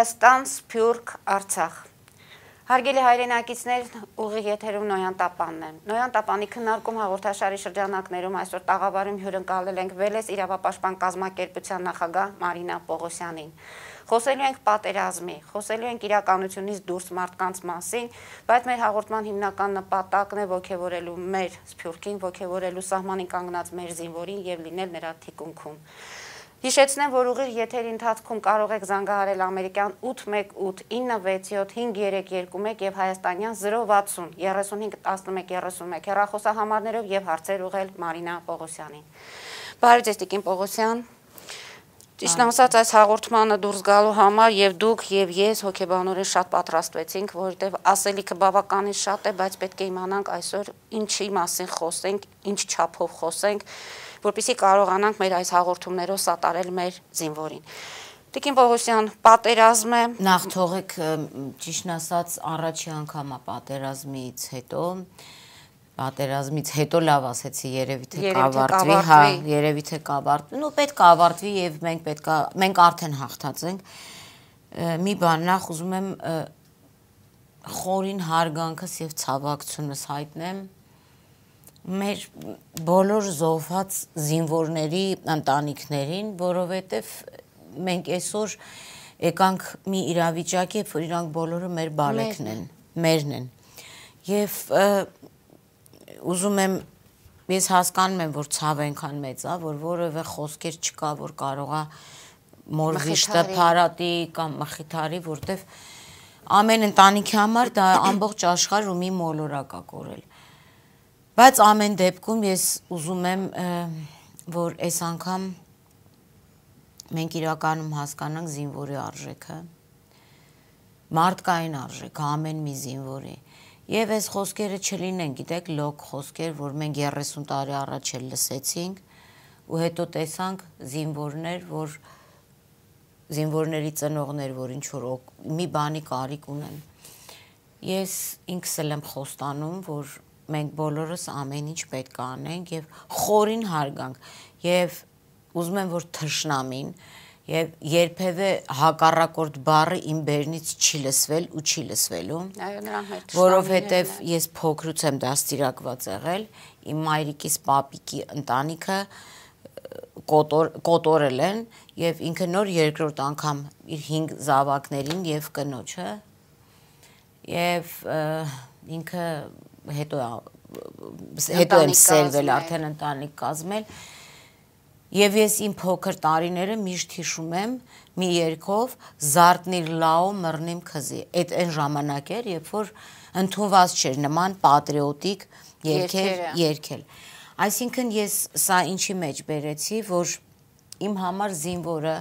Հայաստան, Սփյուռք, Արցախ։ Հարգելի հայրենակիցներ, ուղիղ եթերում Նոյան Տապանն է։ Նոյան Տապանի քննարկում հաղորդաշարի շրջանակներում այսօր տաղավարում հյուրընկալել ենք Վելես իրավապաշտպան կազմակերպության նախագահ Մարինա Պողոսյանին։ Խոսելու ենք պատերազմի, խոսելու ենք իրականությունից դուրս մարդկանց մասին, բայց մեր հաղորդման հիմնական նպատակն է ողջևորելու մեր Սփյուռքին, ողջևորելու սահմանին կանգնած մեր զինվորին եւ լինել նրա թիկունքում։ Հիշեցնեմ, որ ուղիղ եթերի ընթացքում կարող եք զանգահարել ամերիկյան 818-967-5321 և Հայաստանյան 060-35-11-31 հեռախոսահամարներով և հարցեր ուղել Մարինա Պողոսյանին։ Բարի ձեզ տիկին Պողոսյան, Ճիշտ ասած այս հաղորդմանը դուրս գալու համար եւ դուք եւ ես հոգեբանորեն շատ պատրաստվեցինք, որովհետեւ ասելիքը բավականին շատ է, բայց պետք է իմանանք այսօր ինչի մասին խոսենք, ինչ չափով խոսենք, ինչ որպիսի կարողանանք մեր այս հաղորդումներով սատարել մեր զինվորին։ Տիկին Պողոսյան, պատերազմ է։ Նախ թողեք ճիշտ ասած առաջի անգամ է պատերազմից հետո պատերազմից հետո լավ ասեցի երևի թե կավարտվի, հա, երևի թե կավարտվի։ հա, Ու պետք է ավարտվի եւ մենք պետք է մենք արդեն հաղթած ենք։ Մի բան նախ ուզում եմ խորին հարգանքս եւ ցավակցունս հայտնեմ մեր բոլոր զոհված զինվորների ընտանիքներին, որովհետև մենք այսօր եկանք մի իրավիճակի, որ իրանք բոլորը մեր բալեքն են, մերն են։ Եվ ուզում եմ ես հասկանում եմ, որ ցավ այնքան մեծ է, որ որևէ խոսքեր չկա, որ կարողա մորգիշտը փարատի կամ մխիթարի, որտեվ ամեն ընտանիքի համար դա ամբողջ աշխարհ ու մի մոլորակ է կորել Բայց ամեն դեպքում ես ուզում եմ, որ այս անգամ մենք իրականում հասկանանք զինվորի արժեքը, մարդկային արժեքը, ամեն մի զինվորի։ Եվ այս խոսքերը չլինեն, գիտեք, լոկ խոսքեր, որ մենք 30 տարի առաջ էլ լսեցինք ու հետո տեսանք զինվորներ, որ զինվորների ծնողներ, որ ինչ որ մի բանի կարիք ունեն։ Ես ինքս էլ եմ խոստանում, որ մենք բոլորս ամեն ինչ պետք է անենք եւ խորին հարգանք եւ ուզում եմ որ թշնամին եւ երբեւե հակառակորդ բառը իմ բերնից չի լսվել ու չի լսվելու այո նրան հետ որովհետեւ ես փոքրուց եմ դաստիարակված եղել իմ մայրիկիս պապիկի ընտանիքը կոտոր կոտորել են եւ ինքը նոր երկրորդ անգամ իր 5 զավակներին եւ կնոջը եւ ինքը հետո հետո եմ սերվել, արդեն ընտանիք կազմել։ Եվ ես իմ փոքր տարիները միշտ հիշում եմ մի երգով Զարտնիր լաո մռնիմ քզի։ Այդ այն ժամանակ էր, երբ որ ընդունված չէր նման պատրիոտիկ երգեր երգել։ Այսինքն ես սա ինչի մեջ բերեցի, որ իմ համար զինվորը,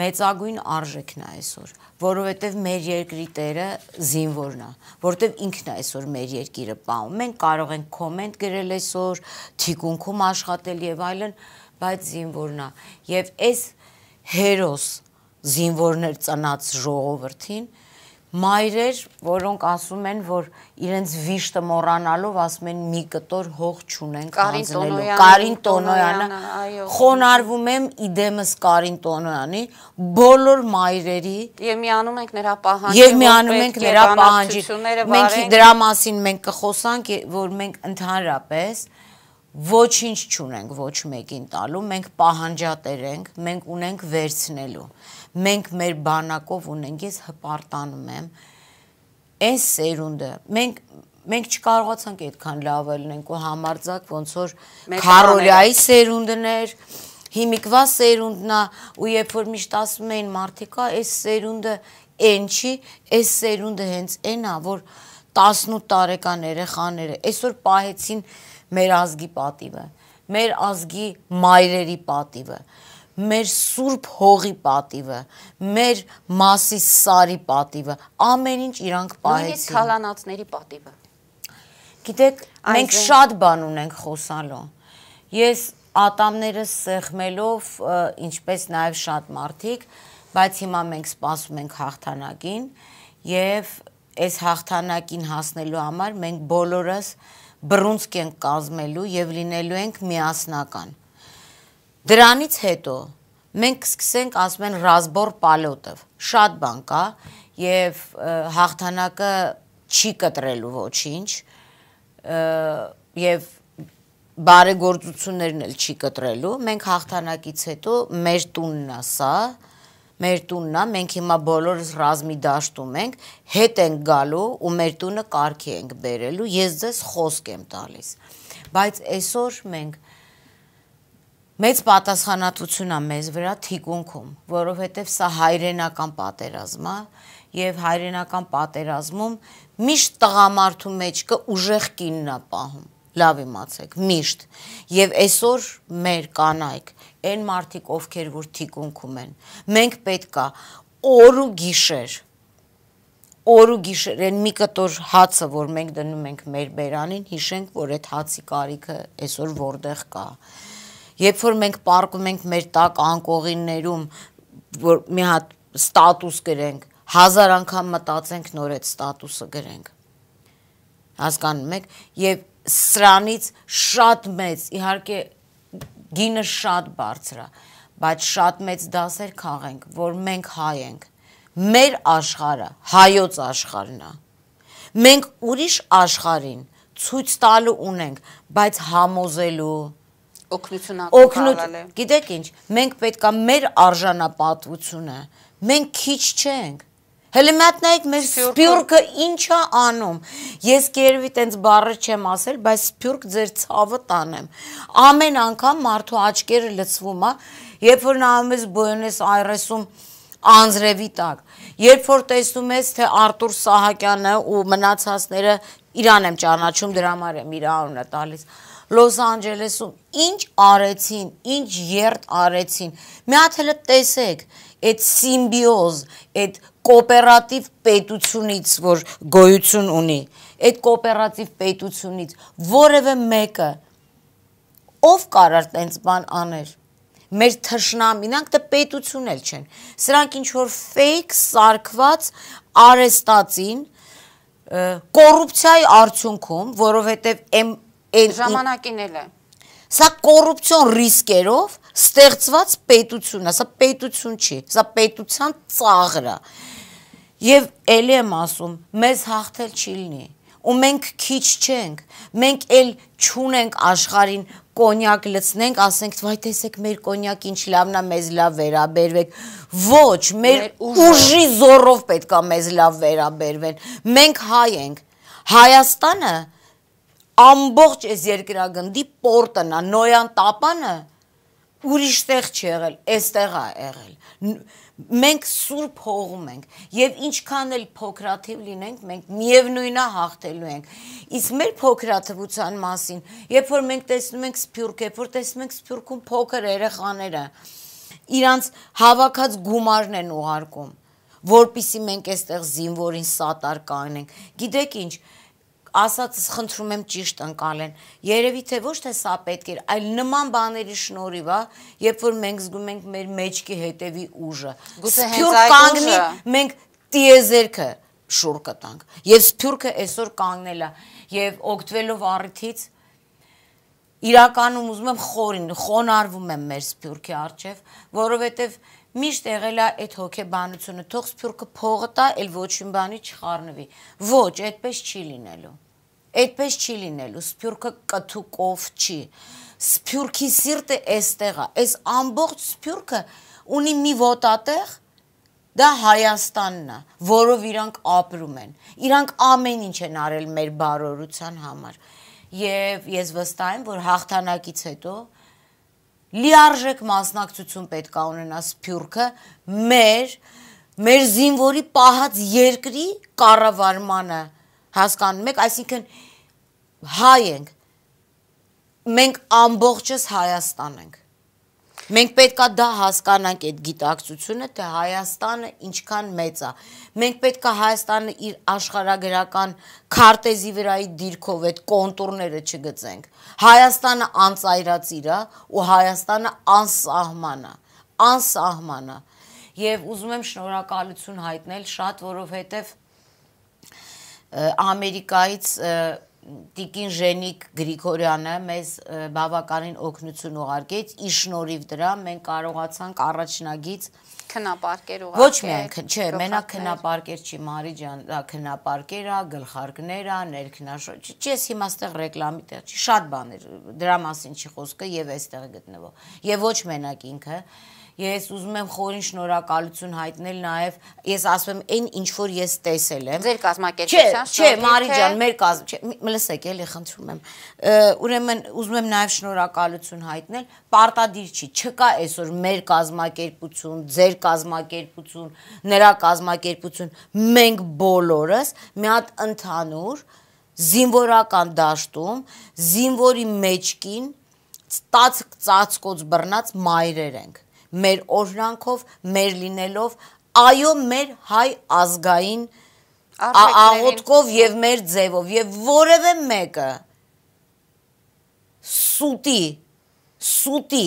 մեծագույն արժեքն է այսօր, որովհետև մեր երկրի տերը զինվորն է, որովհետև ինքն է այսօր մեր երկիրը պահում։ Մենք կարող ենք կոմենտ գրել այսօր, թիկունքում աշխատել եւ այլն, բայց զինվորն է։ Եվ այս հերոս զինվորներ ծնած ժողովրդին մայրեր, որոնք ասում են, որ իրենց վիշտը մոռանալով ասում են մի կտոր հող չունենք հանձնելու։ Կարին Տոնոյանը խոնարհվում եմ իդեմս Կարին Տոնոյանի բոլոր մայրերի եւ միանում ենք նրա պահանջին։ Եվ միանում ենք նրա պահանջին։ Մենք դրա մասին մենք կխոսանք, որ մենք ընդհանրապես ոչինչ չունենք ոչ մեկին տալու, մենք պահանջատեր ենք, մենք ունենք վերցնելու մենք մեր բանակով ունենք, ես հպարտանում եմ այս սերունդը։ Մենք մենք չկարողացանք այդքան լավ ելնենք ու համարձակ ոնց որ Քարոլյայի սերունդն էր, հիմիկվա սերունդն է ու երբ որ միշտ ասում էին մարդիկա, այս սերունդը այն չի, այս սերունդը հենց այն է, որ 18 տարեկան երեխաները այսօր պահեցին մեր ազգի պատիվը, մեր ազգի մայրերի պատիվը մեր Սուրբ հողի պատիվը, մեր մասի սարի պատիվը, ամեն ինչ իրանք պահեցին։ Նույնիսկ հալանացների պատիվը։ Գիտեք, մենք շատ բան ունենք խոսալու։ Ես ատամները սեղմելով, ինչպես նաև շատ մարդիկ, բայց հիմա մենք սպասում ենք հաղթանակին եւ այս հաղթանակին հասնելու համար մենք բոլորս բռունցք ենք կազմելու եւ լինելու ենք միասնական Դրանից հետո մենք սկսենք ասում են ռազմբոր պալոտով։ Շատ բան կա եւ հաղթանակը չի կտրելու ոչինչ եւ բարեգործություններն էլ չի կտրելու։ Մենք հաղթանակից հետո մեր տունն է սա, մեր տունն է, մենք հիմա բոլորս ռազմի դաշտում ենք, հետ ենք գալու ու մեր տունը կարգի ենք բերելու։ Ես ձեզ խոսք եմ տալիս։ Բայց այսօր մենք մեծ պատասխանատվություն է մեզ վրա թիկունքում, որովհետև սա հայրենական պատերազմ է եւ հայրենական պատերազմում միշտ տղամարդու մեջ կը ուժեղ կինն է պահում լավ իմացեք, միշտ։ Եվ այսօր մեր կանայք, այն մարդիկ, ովքեր որ թիկունքում են, մենք պետք է օր ու գիշեր, օր ու գիշեր, այն մի կտոր հացը, որ մենք դնում ենք մեր բերանին, հիշենք, որ այդ հացի կարիքը այսօր որտեղ կա։ որ Երբ որ մենք պարկում ենք մեր տակ անկողիններում, որ մի հատ ստատուս գրենք, հազար անգամ մտածենք նոր այդ ստատուսը գրենք։ Հասկանում եք, եւ սրանից շատ մեծ, իհարկե գինը շատ բարձր է, բայց շատ մեծ դասեր քաղենք, որ մենք հայ ենք։ Մեր աշխարհը հայոց աշխարհն է։ Մենք ուրիշ աշխարհին ցույց տալու ունենք, բայց համոզելու օգնություն ակնկալել։ Գիտեք ինչ, մենք պետքա մեր արժանապատվությունը, մենք քիչ չենք։ Հələ մատնայեք մեր սպյուրքը ինչ է անում։ Ես կերևի տենց բառը չեմ ասել, բայց սպյուրք ձեր ցավը տանեմ։ Ամեն անգամ մարդու աչքերը լցվում է, երբ որ նա ամես բոյնես այրեսում անձրևի տակ։ Երբ որ տեսնում ես, թե Արտուր Սահակյանը ու մնացածները իրան եմ ճանաչում, դրա համար եմ իր անունը տալիս։ Լոս Անջելեսում ինչ արեցին, ինչ երդ արեցին։ Մի հատ հələ տեսեք, այդ սիմբիոզ, այդ կոոպերատիվ պետությունից, որ գոյություն ունի, այդ կոոպերատիվ պետությունից որևէ մեկը ով կարար տենց բան աներ մեր թշնամինանք դա դե պետություն էլ չեն։ Սրանք ինչ որ fake սարկված արեստացին կոռուպցիայի արդյունքում, որովհետև Էլ ժամանակին էլ է։ Սա կոռուպցիոն ռիսկերով ստեղծված պետություն է, սա պետություն չի, սա պետության ծաղր է։ Եվ ելի եմ ասում, մեզ հաղթել չի լինի։ Ու մենք քիչ չենք, մենք էլ չունենք աշխարհին կոնյակ լցնենք, ասենք, վայ տեսեք մեր կոնյակ ինչ լավն է, մեզ լավ վերաբերվեք։ Ոչ, մեր ուժի զորով պետքա մեզ լավ վերաբերվեն։ Մենք հայ ենք։ Հայաստանը ամբողջ այս երկրագնդի պորտն է, նոյան տապանը ուրիշտեղ չի եղել, այստեղ է եղել։ Մենք սուրբ հողում ենք եւ ինչքան էլ փոքրաթիվ լինենք, մենք միևնույնը հաղթելու ենք։ Իսկ մեր փոքրաթվության մասին, երբ որ մենք տեսնում ենք Սփյուռք, երբ որ տեսնում ենք Սփյուռքում փոքր երեխաները, իրանց հավաքած գումարն են ուղարկում, որpիսի մենք այստեղ զինվորին սատար կանենք։ Գիտեք ինչ, ասածս խնդրում եմ ճիշտ ընկալեն։ Երևի թե ոչ թե սա պետք էր, այլ նման բաների շնորհիվ, հա, երբ որ մենք զգում ենք մեր մեջքի հետևի ուժը։ Գուցե հենց այդ կանգնի, մենք տիեզերքը շուր կտանք։ Եվ սփյուրքը այսօր կանգնել է եւ օգտվելով առիթից իրականում ուզում եմ խորին, խոնարվում եմ մեր սփյուրքի արջև, որովհետեւ միշտ եղել է այդ հոգեբանությունը, թող սփյուրքը փողը տա, էլ ոչ մի բանի չխառնվի։ Ոչ, այդպես չի լինելու։ Այդպես չի լինելու, սփյուրքը կթուկով չի։ Սփյուրքի սիրտը էստեղ է։ Այս ամբողջ սփյուրքը ունի մի ոտատեղ, դա Հայաստանն է, որով իրանք ապրում են։ Իրանք ամեն ինչ են արել մեր բարօրության համար։ Եվ ես վստահ եմ, որ հաղթանակից հետո լիարժեք մասնակցություն պետք է ունենա Սփյուռքը մեր մեր զինվորի պահած երկրի կառավարմանը հասկանում եք, այսինքն հայ ենք։ Մենք ամբողջս Հայաստան ենք։ Մենք պետքա դա հասկանանք այդ գիտակցությունը, թե Հայաստանը ինչքան մեծ է։ Մենք պետքա Հայաստանը իր աշխարհագրական քարտեզի վրայի դիրքով այդ կոնտուրները չգծենք։ Հայաստանը անծայրածիր է ու Հայաստանը անսահման է, անսահման է։ Եվ ուզում եմ շնորհակալություն հայտնել շատ, որովհետև Ամերիկայից և, Տիկին Ժենիկ Գրիգորյանը մեզ բավականին օգնություն ուղարկեց, ի շնորհիվ դրա մենք կարողացանք առաջնագից քնապարկեր ուղարկել։ Ոչ միայն, չէ, մենակ քնապարկեր չի, Մարի ջան, դա քնապարկեր է, գլխարկներ է, ներքնաշոց։ Չես հիմա ստեղ ռեկլամի տեղ չի, շատ բաներ, դրա մասին չի խոսքը եւ այստեղ գտնվող։ Եվ ոչ մենակ ինքը, Ես ուզում եմ խորին շնորհակալություն հայտնել նաև ես ասում եմ այն ինչ որ ես տեսել եմ։ Ձեր կազմակերպության շնորհիվ։ Չէ, Մարի ջան, մեր կազմ, չէ, լսեք, էլի խնդրում եմ։ Ուրեմն ուզում եմ նաև շնորհակալություն հայտնել, պարտադիր չի, չկա այսօր մեր կազմակերպություն, ձեր կազմակերպություն, նրա կազմակերպություն, մենք բոլորս մի հատ ընդհանուր զինվորական դաշտում զինվորի մեջքին տաց ծածկոց բռնած մայրեր ենք մեր օրրանքով, մեր լինելով, այո, մեր հայ ազգային աղոթքով եւ մեր ձևով եւ որևէ մեկը սուտի սուտի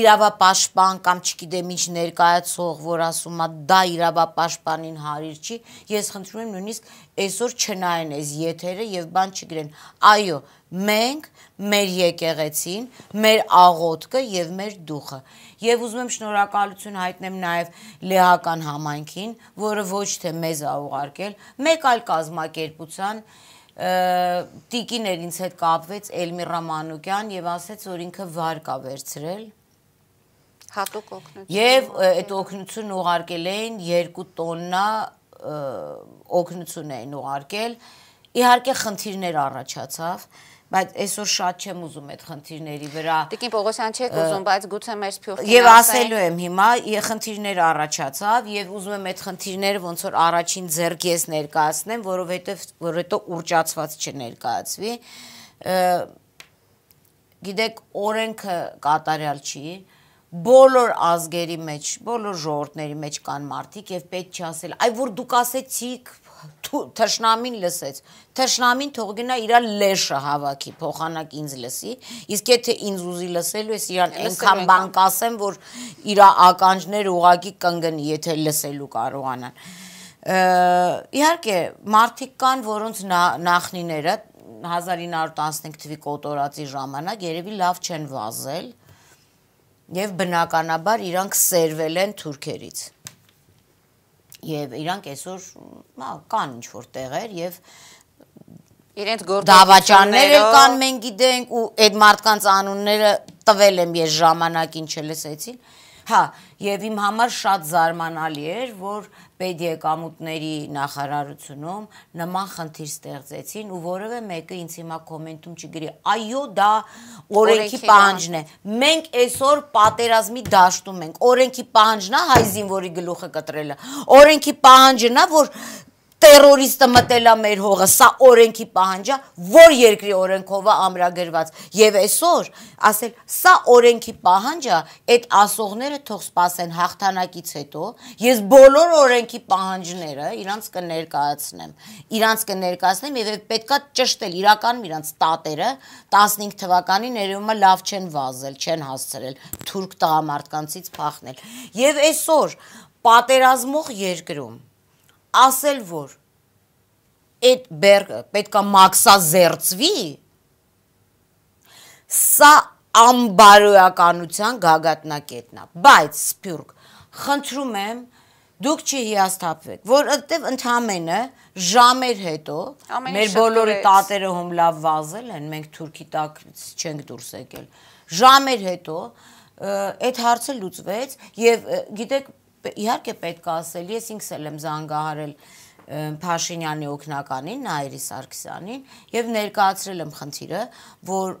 իրավապաշտպան կամ չգիտեմ ինչ ներկայացող, որ ասում է դա իրավապաշտպանին հարիր չի, ես խնդրում եմ նույնիսկ այսօր չնայեն այս եթերը եւ բան չգրեն։ Այո, մենք, մեր եկեղեցին, մեր աղոտքը եւ մեր դուխը։ Եվ ուզում եմ շնորհակալություն հայտնեմ նաեւ լեհական համայնքին, որը ոչ թե մեզ ա ուղարկել, մեկ այլ կազմակերպության տիկիներ ինձ հետ կապվեց Էլմիրա Մանուկյան եւ ասաց, որ ինքը վարկա վերցրել հատուկ օգնություն։ Եվ այդ օգնությունն ուղարկել էին 2 տոննա օգնություն էին ուղարկել։ Իհարկե խնդիրներ առաջացավ, բայց այսօր շատ չեմ ուզում այդ խնդիրների վրա։ Տիկին Պողոսյան չեք ուզում, բայց գուցե մեր սփյուռքին Եվ ասելու եմ հիմա, եւ խնդիրներ առաջացավ եւ ուզում եմ այդ խնդիրները ոնց որ առաջին ձեռք ես ներկայացնեմ, որովհետեւ որ հետո ուրճացված չներկայացվի։ Գիտեք, օրենքը կատարյալ չի բոլոր ազգերի մեջ, բոլոր ժողովրդների մեջ կան մարդիկ եւ պետք չի ասել, այ որ դուք ասեցիք, թշնամին լսեց։ Թշնամին թող գնա իր լեշը հավաքի, փոխանակ ինձ լսի, իսկ եթե ինձ ուզի լսելու ես իրան այնքան բան կասեմ, որ իր ականջները ուղակի կընկնի, եթե լսելու կարողանան։ Իհարկե, մարդիկ կան, որոնց նախնիները 1915 թվականի կոտորածի ժամանակ երևի լավ չեն վազել եւ բնականաբար իրանք սերվել են թուրքերից Եվ իրանք այսօր հա կան ինչ որ տեղեր եւ իրենց դավաճանները կան, մենք գիտենք ու այդ մարդկանց անունները տվել եմ ես ժամանակին չլսեցին։ Հա, եւ իմ համար շատ զարմանալի էր, որ պետիեկամուտների նախարարությունում նման խնդիր ստեղծեցին ու որևէ մեկը ինձ հիմա կոմենտում չգրի այո դա օրենքի պահանջն է մենք այսօր պատերազմի դաշտում ենք օրենքի պահանջն է հայ զինվորի գլուխը կտրելը օրենքի պահանջն է որ terrorist-ը մտել է մեր հողը, սա օրենքի պահանջա, որ երկրի օրենքով է ամրագրված։ Եվ այսօր ասել, սա օրենքի պահանջա, այդ ասողները թող սпасեն հաղթանակից հետո, ես բոլոր օրենքի պահանջները իրանց կներկայացնեմ։ Իրանց կներկայացնեմ եւ պետքա ճշտել իրական իրանց տատերը 15 թվականի ներումը լավ չեն վազել, չեն հասցրել թուրք տղամարդկանցից փախնել։ Եվ այսօր պատերազմող երկրում ասել որ այդ բերգը պետքա մաքսազերծվի, սա ամբարոյականության գագաթնակետն է, բայց Սփյուռք, խնդրում եմ դուք չհիասթափվեք, որովհետև ընդհանրը ժամեր հետո մեր բոլորի տատերը հոմ լավ վազել են, մենք Թուրքի տակ չենք դուրս եկել։ Ժամեր հետո այդ հարցը լուծվեց եւ գիտեք իհարկե պետք է ասել, ես ինքս էլ եմ զանգահարել Փաշինյանի օկնականին, Նայիրի Սարգսյանին եւ ներկայացրել եմ խնդիրը, որ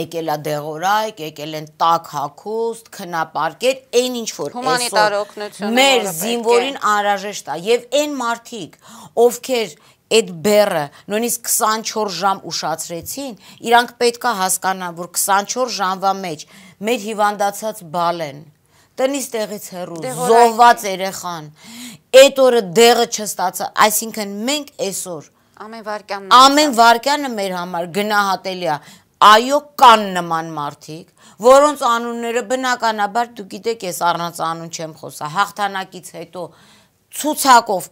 եկել է դեղորայք, եկել են տաք հակուստ, քնապարկեր, այն ինչ որ հումանիտար օգնությունը մեր զինվորին անհրաժեշտ է եւ այն մարդիկ, ովքեր այդ բերը նույնիսկ 24 ժամ ուշացրեցին, իրանք պետքա հասկանան, որ 24 ժամվա մեջ մեր հիվանդացած բալեն, տնից տեղից հեռու, զոհված երեխան, այդ օրը դեղը չստացա, այսինքն մենք այսօր ամեն վարքյանը ամեն վարքյանը մեր համար գնահատելի է։ Այո, կան նման մարդիկ, որոնց անունները բնականաբար դու գիտեք, ես առանց անուն չեմ խոսա, հաղթանակից հետո ցուցակով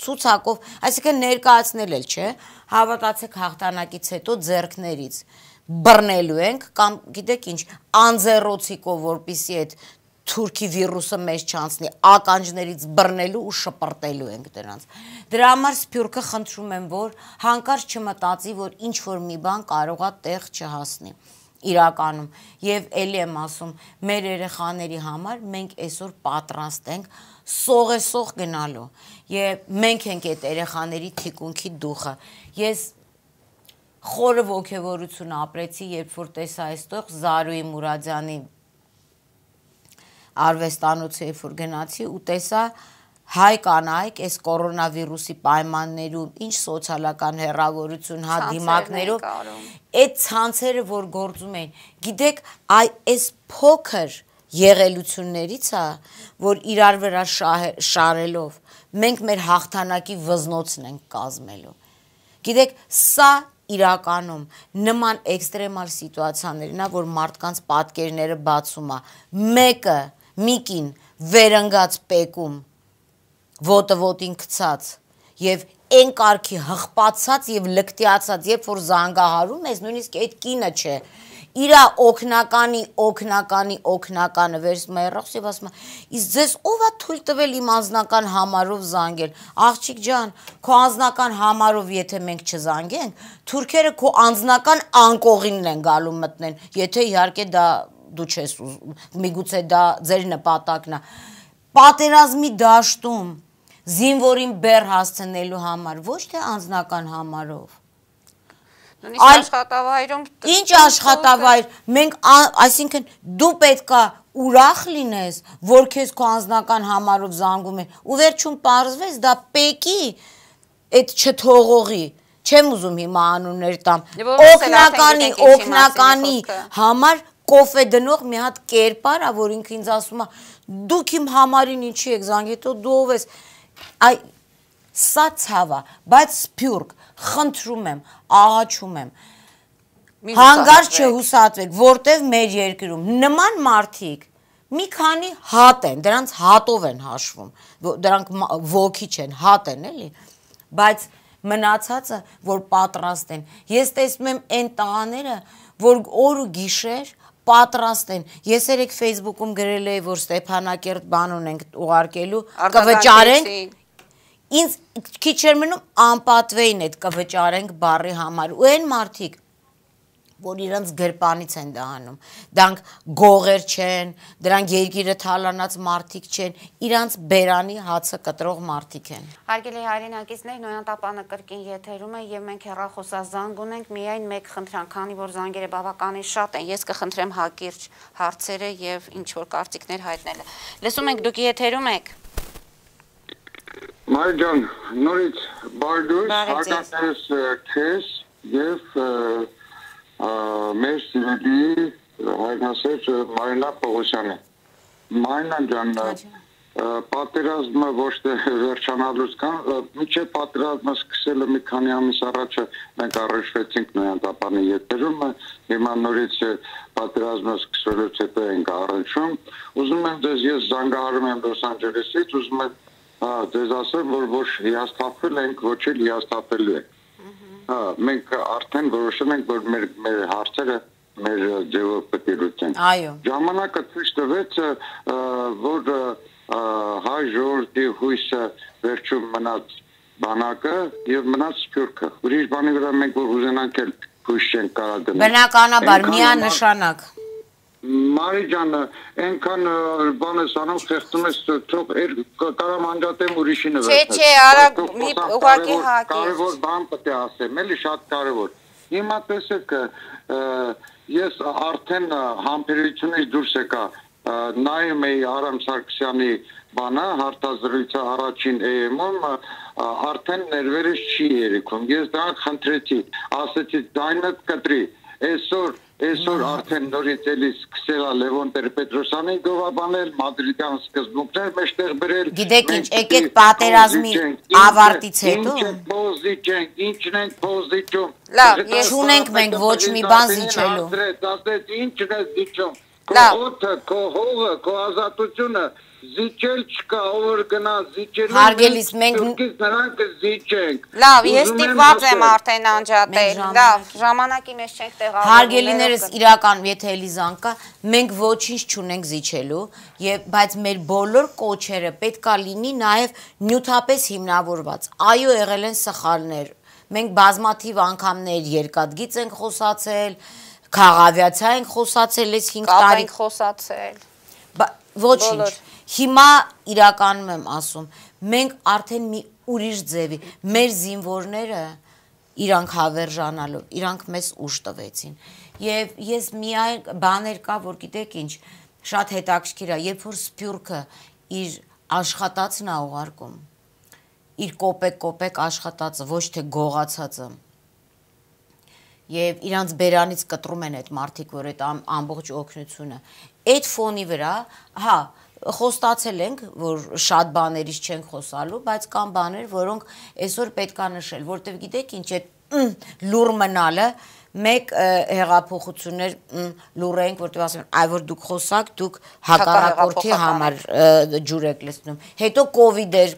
ցուցակով, այսինքն ներկայացնել էլ, չէ՞։ Հավատացեք հաղթանակից հետո ձերքներից բռնելու ենք կամ գիտեք ինչ անձեռոցիկով որպիսի այդ թուրքի վիրուսը մեզ չանցնի, ականջներից բռնելու ու շպրտելու ենք դրանց։ Դրա համար Սփյուռքը խնդրում եմ, որ հանկարծ չմտածի, որ ինչ որ մի բան կարողա տեղ չհասնի իրականում եւ ելի եմ ասում մեր երեխաների համար մենք այսօր պատրաստ ենք սողեսող գնալու եւ մենք ենք այդ երեխաների թիկունքի դուխը ես խորը ողջավորություն ապրեցի երբ որ տեսա այստեղ Զարուի Մուրադյանի արվեստանոցը երբ որ գնացի ու տեսա հայ կանայք այս կորոնավիրուսի պայմաններում ինչ սոցիալական հեռավորություն հա դիմակներով այդ ցանցերը որ գործում են գիտեք այ այս փոքր եղելություններից է հա, որ իրար վրա շարելով մենք մեր հաղթանակի վզնոցն ենք կազմելու գիտեք սա իրականում նման էքստրեմալ սիտուացիաներն է որ մարդկանց պատկերները բացում է մեկը Միկին վերընկած պեկում, ոտը ոտին գցած եւ այն կարքի հղպացած եւ լկտիացած, երբ որ զանգահարում ես, նույնիսկ այդ կինը չէ, իրա օկնականի օկնականի օկնականը վերցնում է ռոքս եւ ասում է իսկ ձեզ ով է թույլ տվել իմ անձնական համարով զանգել աղջիկ ջան քո անձնական համարով եթե մենք չզանգենք թուրքերը քո անձնական անկողինն են գալու մտնեն եթե իհարկե դա դու չես ուզում, միգուցե դա ձեր նպատակն է։ Պատերազմի դաշտում զինվորին բեր հասցնելու համար, ոչ թե անձնական համարով։ Նույնիսկ աշխատավայրում Ինչ աշխատավայր։ Մենք, այսինքն դու պետքա ուրախ լինես, որ քեզ քո անձնական համարով զանգում են։ Ու վերջում parzվես դա պեկի այդ չթողողի չեմ ուզում հիմա անուններ տամ օկնականի օկնականի համար կոֆե դնող մի հատ կերպար ա, որ ինքը ինձ ասում է, դուք իմ համարին ինչի եք զանգետո դու ով ես։ Այ սա ցավ է, բայց սփյուրք, խնդրում եմ, աղաչում եմ։ Հանգար չհուսածվեք, որտեվ մեր երկրում նման մարդիկ մի քանի հատ են, դրանց հատով են հաշվում, դրանք ոգի չեն, հատ են, էլի, բայց մնացածը, որ պատրաստ են, ես տեսնում եմ են տղաները, որ օր ու գիշեր պատրաստ են։ Ես երեք Facebook-ում գրել էի, որ Ստեփանակերտ բան ունենք ուղարկելու, կվճարենք։ Ինձ քիչ էր մնում անպատվեին այդ կվճարենք բարի համար։ Ու այն մարդիկ որ իրենց գրպանից են դահանում։ Դրանք գողեր չեն, դրանք երկիրը թալանած մարդիկ չեն, իրանց բերանի հացը կտրող մարդիկ են։ Հարգելի հայրենակիցներ, Նոյան տապանը կրկին եթերում է եւ մենք հեռախոսազանգ ունենք միայն մեկ խնդրանք, քանի որ զանգերը բավականին շատ են։ Ես կխնդրեմ հակիրճ հարցերը եւ ինչ որ կարծիքներ հայտնելը։ Լսում ենք դուք եթերում եք։ Մայր ջան, նորից բարդուս, հարգանքս քեզ եւ և մեր սիրելի հայրենասեր Մարինա Պողոսյանը։ Մարինա ջան, պատերազմը ոչ թե վերջանալուց կան, միջի պատերազմը սկսելը մի քանի ամիս առաջ մենք առնչվեցինք նույն տապանի եթերում, հիմա նորից պատերազմը սկսելուց հետո ենք առնչում։ Ուզում եմ ձեզ ես զանգահարում եմ Լոս Անջելեսից, ուզում եմ ձեզ ասեմ, որ ոչ հիասթափվել ենք, ոչ էլ հիասթափելու ենք Հա, մենք արդեն որոշել ենք, որ մեր մեր հարցերը մեր ձևով պետք է լուծենք։ Այո։ Ժամանակը ցույց տվեց, որ հայ ժողովրդի հույսը վերջում մնաց բանակը եւ մնաց Սփյուռքը։ Ուրիշ բանի վրա մենք որ ուզենանք էլ հույս չենք կարող դնել։ Բնականաբար միանշանակ։ Մարի ջանը այնքան բան է սանում խեղդում ես թող էր կարամ անջատեմ ուրիշին է Չէ, չէ, արա մի ուղակի հակի Կարևոր բան պետք է ասեմ, էլի շատ կարևոր Հիմա տեսեք ես արդեն համբերությունից դուրս եկա նայում էի Արամ Սարգսյանի բանը հարտազրույցը առաջին էմում արդեն ներվերս չի երիքում ես դրան խնդրեցի ասեցի ձայնդ կտրի այսօր Այսօր արդեն նորից էլի սկսել է Լևոն Տեր-Պետրոսյանի գովաբանել, մադրիդյան սկզբունքներ մեջտեղ բերել։ Գիտեք ինչ, եկեք պատերազմի ավարտից հետո։ Ինչ ենք փոզիչենք, ինչն ենք փոզիչում։ Լավ, ես ունենք մենք ոչ մի բան զիջելու։ Ասեց, ինչն է զիջում։ Քո օդը, քո հողը, քո ազատությունը զիջել չկա, ով գնա զիջելու։ Հարգելիս մենք նրանք զիջենք։ Լավ, ես ստիպված եմ արդեն անջատել։ Լավ, ժամանակի մեզ չենք տեղավորում։ Հարգելիներս իրականում, եթե Էլիզան կա, մենք ոչինչ չունենք զիջելու, եւ բայց մեր բոլոր կոչերը պետքա լինի նաեւ նյութապես հիմնավորված։ Այո, եղել են սխալներ։ Մենք բազմաթիվ անգամներ երկատգից ենք խոսացել, Խաղավիացիա ենք խոսացել էս 5 տարի։ Կապ ենք խոսացել։ Ոչինչ։ Հիմա իրականում եմ ասում, մենք արդեն մի ուրիշ ձևի, մեր զինվորները իրանք հավերժանալով, իրանք մեզ ուժ տվեցին։ Եվ ես միայն բաներ կա, որ գիտեք ինչ, շատ հետաքրքիր է, երբ որ Սփյուռքը իր աշխատածն է ուղարկում, իր կոպեկ-կոպեկ աշխատածը, ոչ թե գողացածը, եւ իրանց բերանից կտրում են այդ մարդիկ, որ այդ ամբողջ օգնությունը։ Այդ ֆոնի վրա, հա, խոստացել ենք, որ շատ բաներից չենք խոսալու, բայց կան բաներ, որոնք այսօր պետքա նշել, որտեվ գիտեք ինչ է լուր մնալը, մեկ հեղափոխություններ լուրենք, որտեղ ասեմ, այ որ դուք խոսակ, դուք հակառակորդի համար ջուր եք լցնում։ Հետո կովիդեր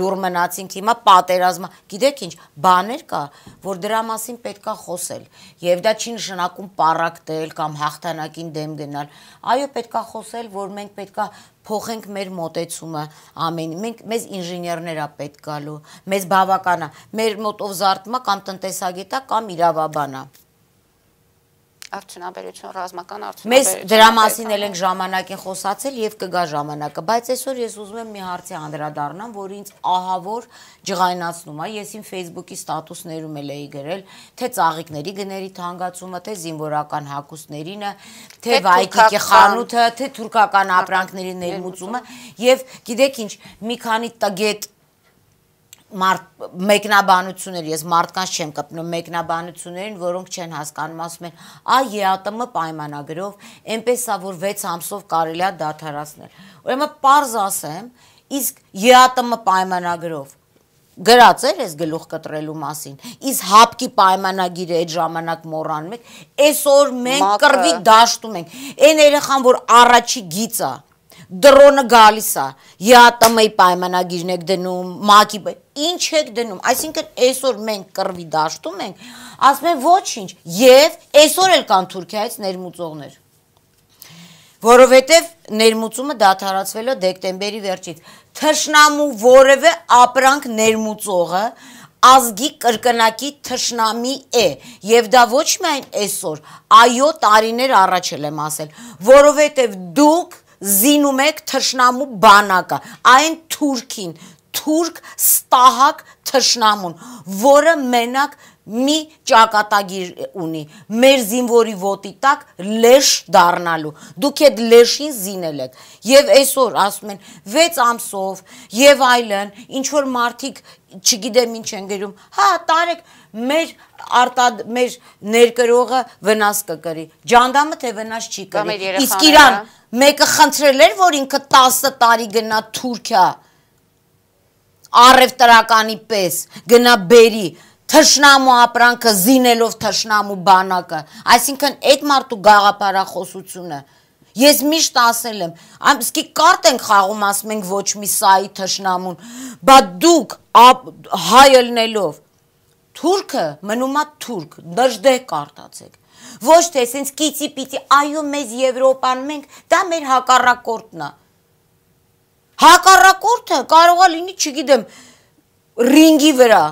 լուր մնացինք, հիմա պատերազմը, գիտեք ինչ, բաներ կա, որ դրա մասին պետքա խոսել։ Եվ դա չի նշանակում պարակտել կամ հաղթանակին դեմ գնալ։ Այո, պետքա խոսել, որ մենք պետքա փոխենք մեր մոտեցումը ամեն մենք մեզ ինժեներներ է պետք գալու մեզ բավականա մեր մոտով զարթմա կամ տնտեսագետա կամ իրավաբանա արդյունաբերություն, ռազմական արդյունաբերություն։ Մեզ դրա մասին էլ ենք ժամանակին խոսացել եւ կգա ժամանակը, բայց այսօր ես ուզում եմ մի հարցի անդրադառնամ, որ ինձ ահավոր ջղայնացնում է։ Ես իմ Facebook-ի ստատուսներում էլ էի գրել, թե ծաղիկների գների թանկացումը, թե զինվորական հակոստներինը, թե վայկիկի խանութը, թե թուրքական ապրանքների ներմուծումը եւ գիտեք ինչ, մի քանի տգետ մարդ մեկնաբանություններ ես մարդկանց չեմ կպնում մեկնաբանություններին որոնք չեն հասկանում ասում են այ ԵԱՏՄ պայմանագրով այնպեսա որ 6 ամսով կարելի է դադարացնել ուրեմն པարզ ասեմ իսկ ԵԱՏՄ պայմանագրով գրած էր ես գլուխ կտրելու մասին իս հապկի պայմանագիրը այդ ժամանակ մոռանում եք այսօր մենք կրվի դաշտում ենք այն երեխան որ առաջի գիծա դրոնը գալիս է ԵԱՏՄ-ի պայմանագիրն եք դնում մակի պայմանագիրը ինչ եք դնում։ Այսինքն այսօր մենք կռվի դաշտում ենք, ասում են ոչինչ, եւ այսօր էլ կան Թուրքիայից ներմուծողներ որովհետև ներմուծումը դադարացվել է դեկտեմբերի վերջից։ Թշնամու որևէ ապրանք ներմուծողը ազգի կրկնակի թշնամի է եւ դա ոչ միայն այսօր, այո տարիներ առաջ եմ ասել, որովհետեւ դուք զինում եք թշնամու բանակը, այն թուրքին, թուրք ստահակ թշնամուն, որը մենակ մի ճակատագիր ունի մեր զինվորի ոտի տակ լեշ դառնալու դուք այդ լեշին զինել եք եւ այսօր ասում են 6 ամսով եւ այլն ինչ որ մարդիկ չգիտեմ ինչ են գրում հա տարեք մեր արտադ մեր ներկրողը վնաս կկրի ջանդամը թե վնաս չի կրի իսկ իրան մեկը խնդրել էր որ ինքը 10 տարի գնա Թուրքիա առևտրականի պես գնա բերի թշնամու ապրանքը զինելով թշնամու բանակը այսինքն այդ մարդու գաղափարախոսությունը Ես միշտ ասել եմ, իսկի կարտ ենք խաղում, ասում ենք ոչ մի սայի թշնամուն, բա դուք հայ ելնելով թուրքը մնում է թուրք, դժդեհ կարտացեք։ Ոչ թե սենց կիցի պիտի, այո, մեզ Եվրոպան մենք, դա մեր հակառակորդն է։ Հակառակորդը կարող է լինի, չգիտեմ, ռինգի վրա,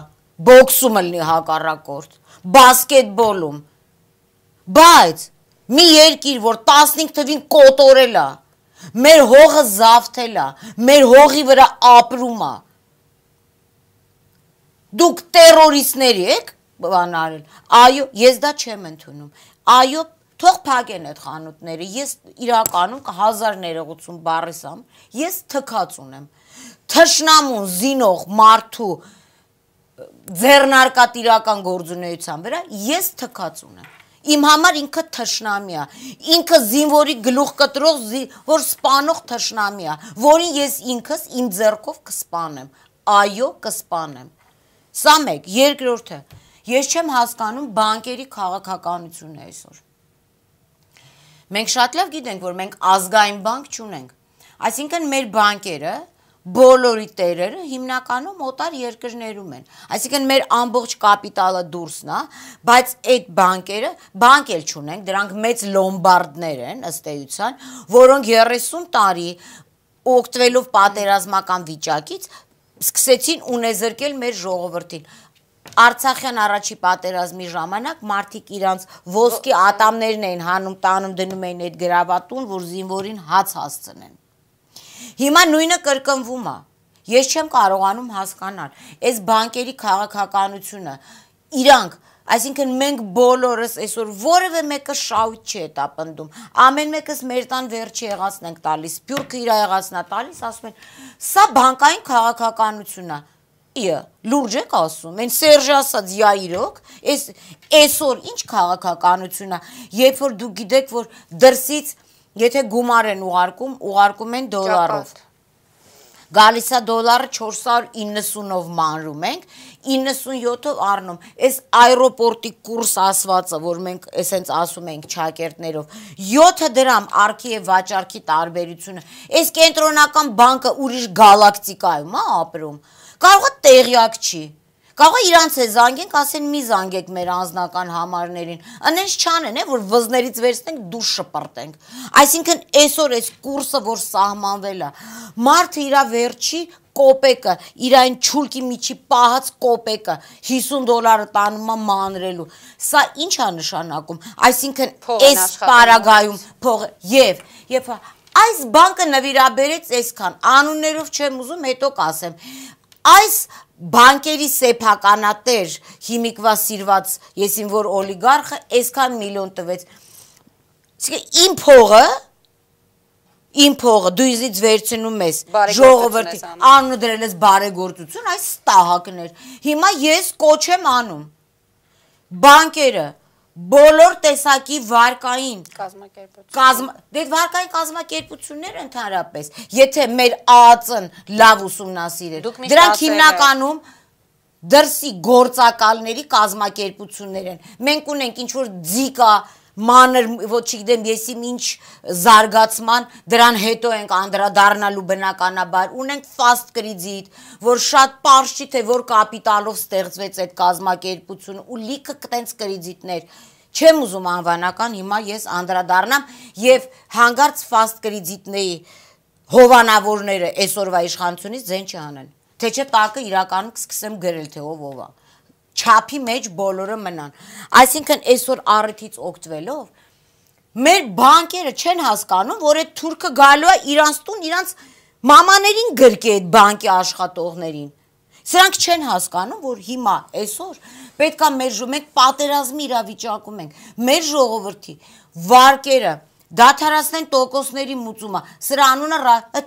բոքսում լինի հակառակորդ, բասկետբոլում։ Բայց մի երկիր, որ 15 թվին կոտորել է, մեր հողը զավթել է, մեր հողի վրա ապրում է։ Դուք terroristներ եք բան արել։ Այո, ես դա չեմ ընդունում։ Այո, թող փակեն այդ խանութները։ Ես իրականում 1000 ներողություն բառիս ամ, ես թքած ունեմ։ Թշնամուն զինող մարդու ձեռնարկատիրական գործունեության վրա ես թքած ունեմ։ Իմ համար ինքը թշնամի է։ Ինքը զինվորի գլուխ կտրող, որ սպանող թշնամի է, որին ես ինքս իմ ձեռքով կսպանեմ։ Այո, կսպանեմ։ Սա մեկ, երկրորդը։ Ես չեմ հասկանում բանկերի քաղաքականությունը այսօր Մենք շատ լավ գիտենք, որ մենք ազգային բանկ չունենք։ Այսինքն մեր բանկերը բոլորի տերերը հիմնականում օտար երկրներում են։ Այսինքն մեր ամբողջ կապիտալը դուրսն է, բայց այդ բանկերը բանկ էլ չունենք, դրանք մեծ լոմբարդներ են ըստ էության, որոնք 30 տարի օգտվելով պատերազմական վիճակից սկսեցին ունեզրկել մեր ժողովրդին։ Արցախյան առաջի պատերազմի ժամանակ մարդիկ իրանց ոսկի ատամներն էին հանում տանում դնում էին այդ գրավատուն, որ զինվորին հաց հասցնեն։ Հիմա նույնը կրկնվում է։ Ես չեմ կարողանում հասկանալ այս բանկերի քաղաքականությունը։ Իրանք Այսինքն մենք բոլորս այսօր որևէ մեկը շաուտ չի հետապնդում։ Ամեն մեկս մեր տան վերջի եղածն ենք տալիս, բյուրքը իրա եղածնա տալիս, ասում են, սա բանկային քաղաքականություն է։ Ե, լուրջ եք ասում։ Էն Սերժ ասած, «Յա իրոք, այս այսօր ինչ քաղաքականությունն է, երբ որ դու գիտեք, որ դրսից եթե գումար են ուղարկում, ուղարկում են դոլարով»։ Գալիս է դոլարը 490-ով մանրում ենք, 97-ով առնում։ Այս аэроպորտի կուրս ասվածը, որ մենք էսենց ասում ենք ճակերտներով, 7 դրամ արքի եւ վաճարքի տարբերությունը։ Այս կենտրոնական բանկը ուրիշ գալակտիկայում է ապրում։ Ա, կարող է տեղյակ չի։ Կարող է իրանց է զանգենք, ասեն մի զանգեք մեր անձնական համարներին։ Անենց չանեն է, որ վզներից վերցնենք, դուր շպրտենք։ Այսինքն այսօր այս կուրսը, որ սահմանվել է, մարդը իրա վերջի կոպեկը, իր այն ճուլկի միջի պահած կոպեկը 50 դոլարը տանում է մանրելու։ Սա ի՞նչ է նշանակում։ Այսինքն այս պարագայում փող եւ եւ այս բանկը նվիրաբերեց այսքան անուններով չեմ ուզում հետո կասեմ այս բանկերի սեփականատեր հիմիկվա սիրված եսին որ օլիգարխը այսքան միլիոն տվեց։ Իսկ իմ փողը իմ փողը դու ինձից վերցնում ես ժողովրդի անունը դրել ես բարեգործություն այս ստահակներ։ Հիմա ես կոչ եմ անում։ Բանկերը բոլոր տեսակի վարկային կազմակերպություն։ Կազմ դե վարկային կազմակերպությունները ընդհանրապես, եթե մեր ԱԱԾ-ն լավ ուսումնասիրեր, դրանք հիմնականում դրսի գործակալների կազմակերպություններ են։ Մենք ունենք ինչ որ ձիկա, մանր, ոչ չգիտեմ, եսիմ ինչ զարգացման դրան հետո ենք անդրադառնալու բնականաբար։ Ունենք fast credit, որ շատ པարզ չի թե որ կապիտալով ստեղծվեց այդ կազմակերպությունը ու լիքը տենց կրեդիտներ չեմ ուզում անվանական, հիմա ես անդրադառնամ եւ հանգարց fast credit-ների հովանավորները այսօրվա իշխանությունից ձեն չհանեն։ Թե չէ տակը իրականում կսկսեմ գրել թե ով ով է։ ով, չափի մեջ բոլորը մնան։ Այսինքն այսօր առիթից օգտվելով մեր բանկերը չեն հասկանում, որ այդ թուրքը գալու է իրանց տուն, իրանց մամաներին գրկի այդ բանկի աշխատողներին։ Սրանք չեն հասկանում, որ հիմա այսօր պետքա մեր մենք պատերազմի իրավիճակում ենք։ Մեր ժողովրդի վարկերը դաթարացնեն տոկոսների մուծումը, սրա անունը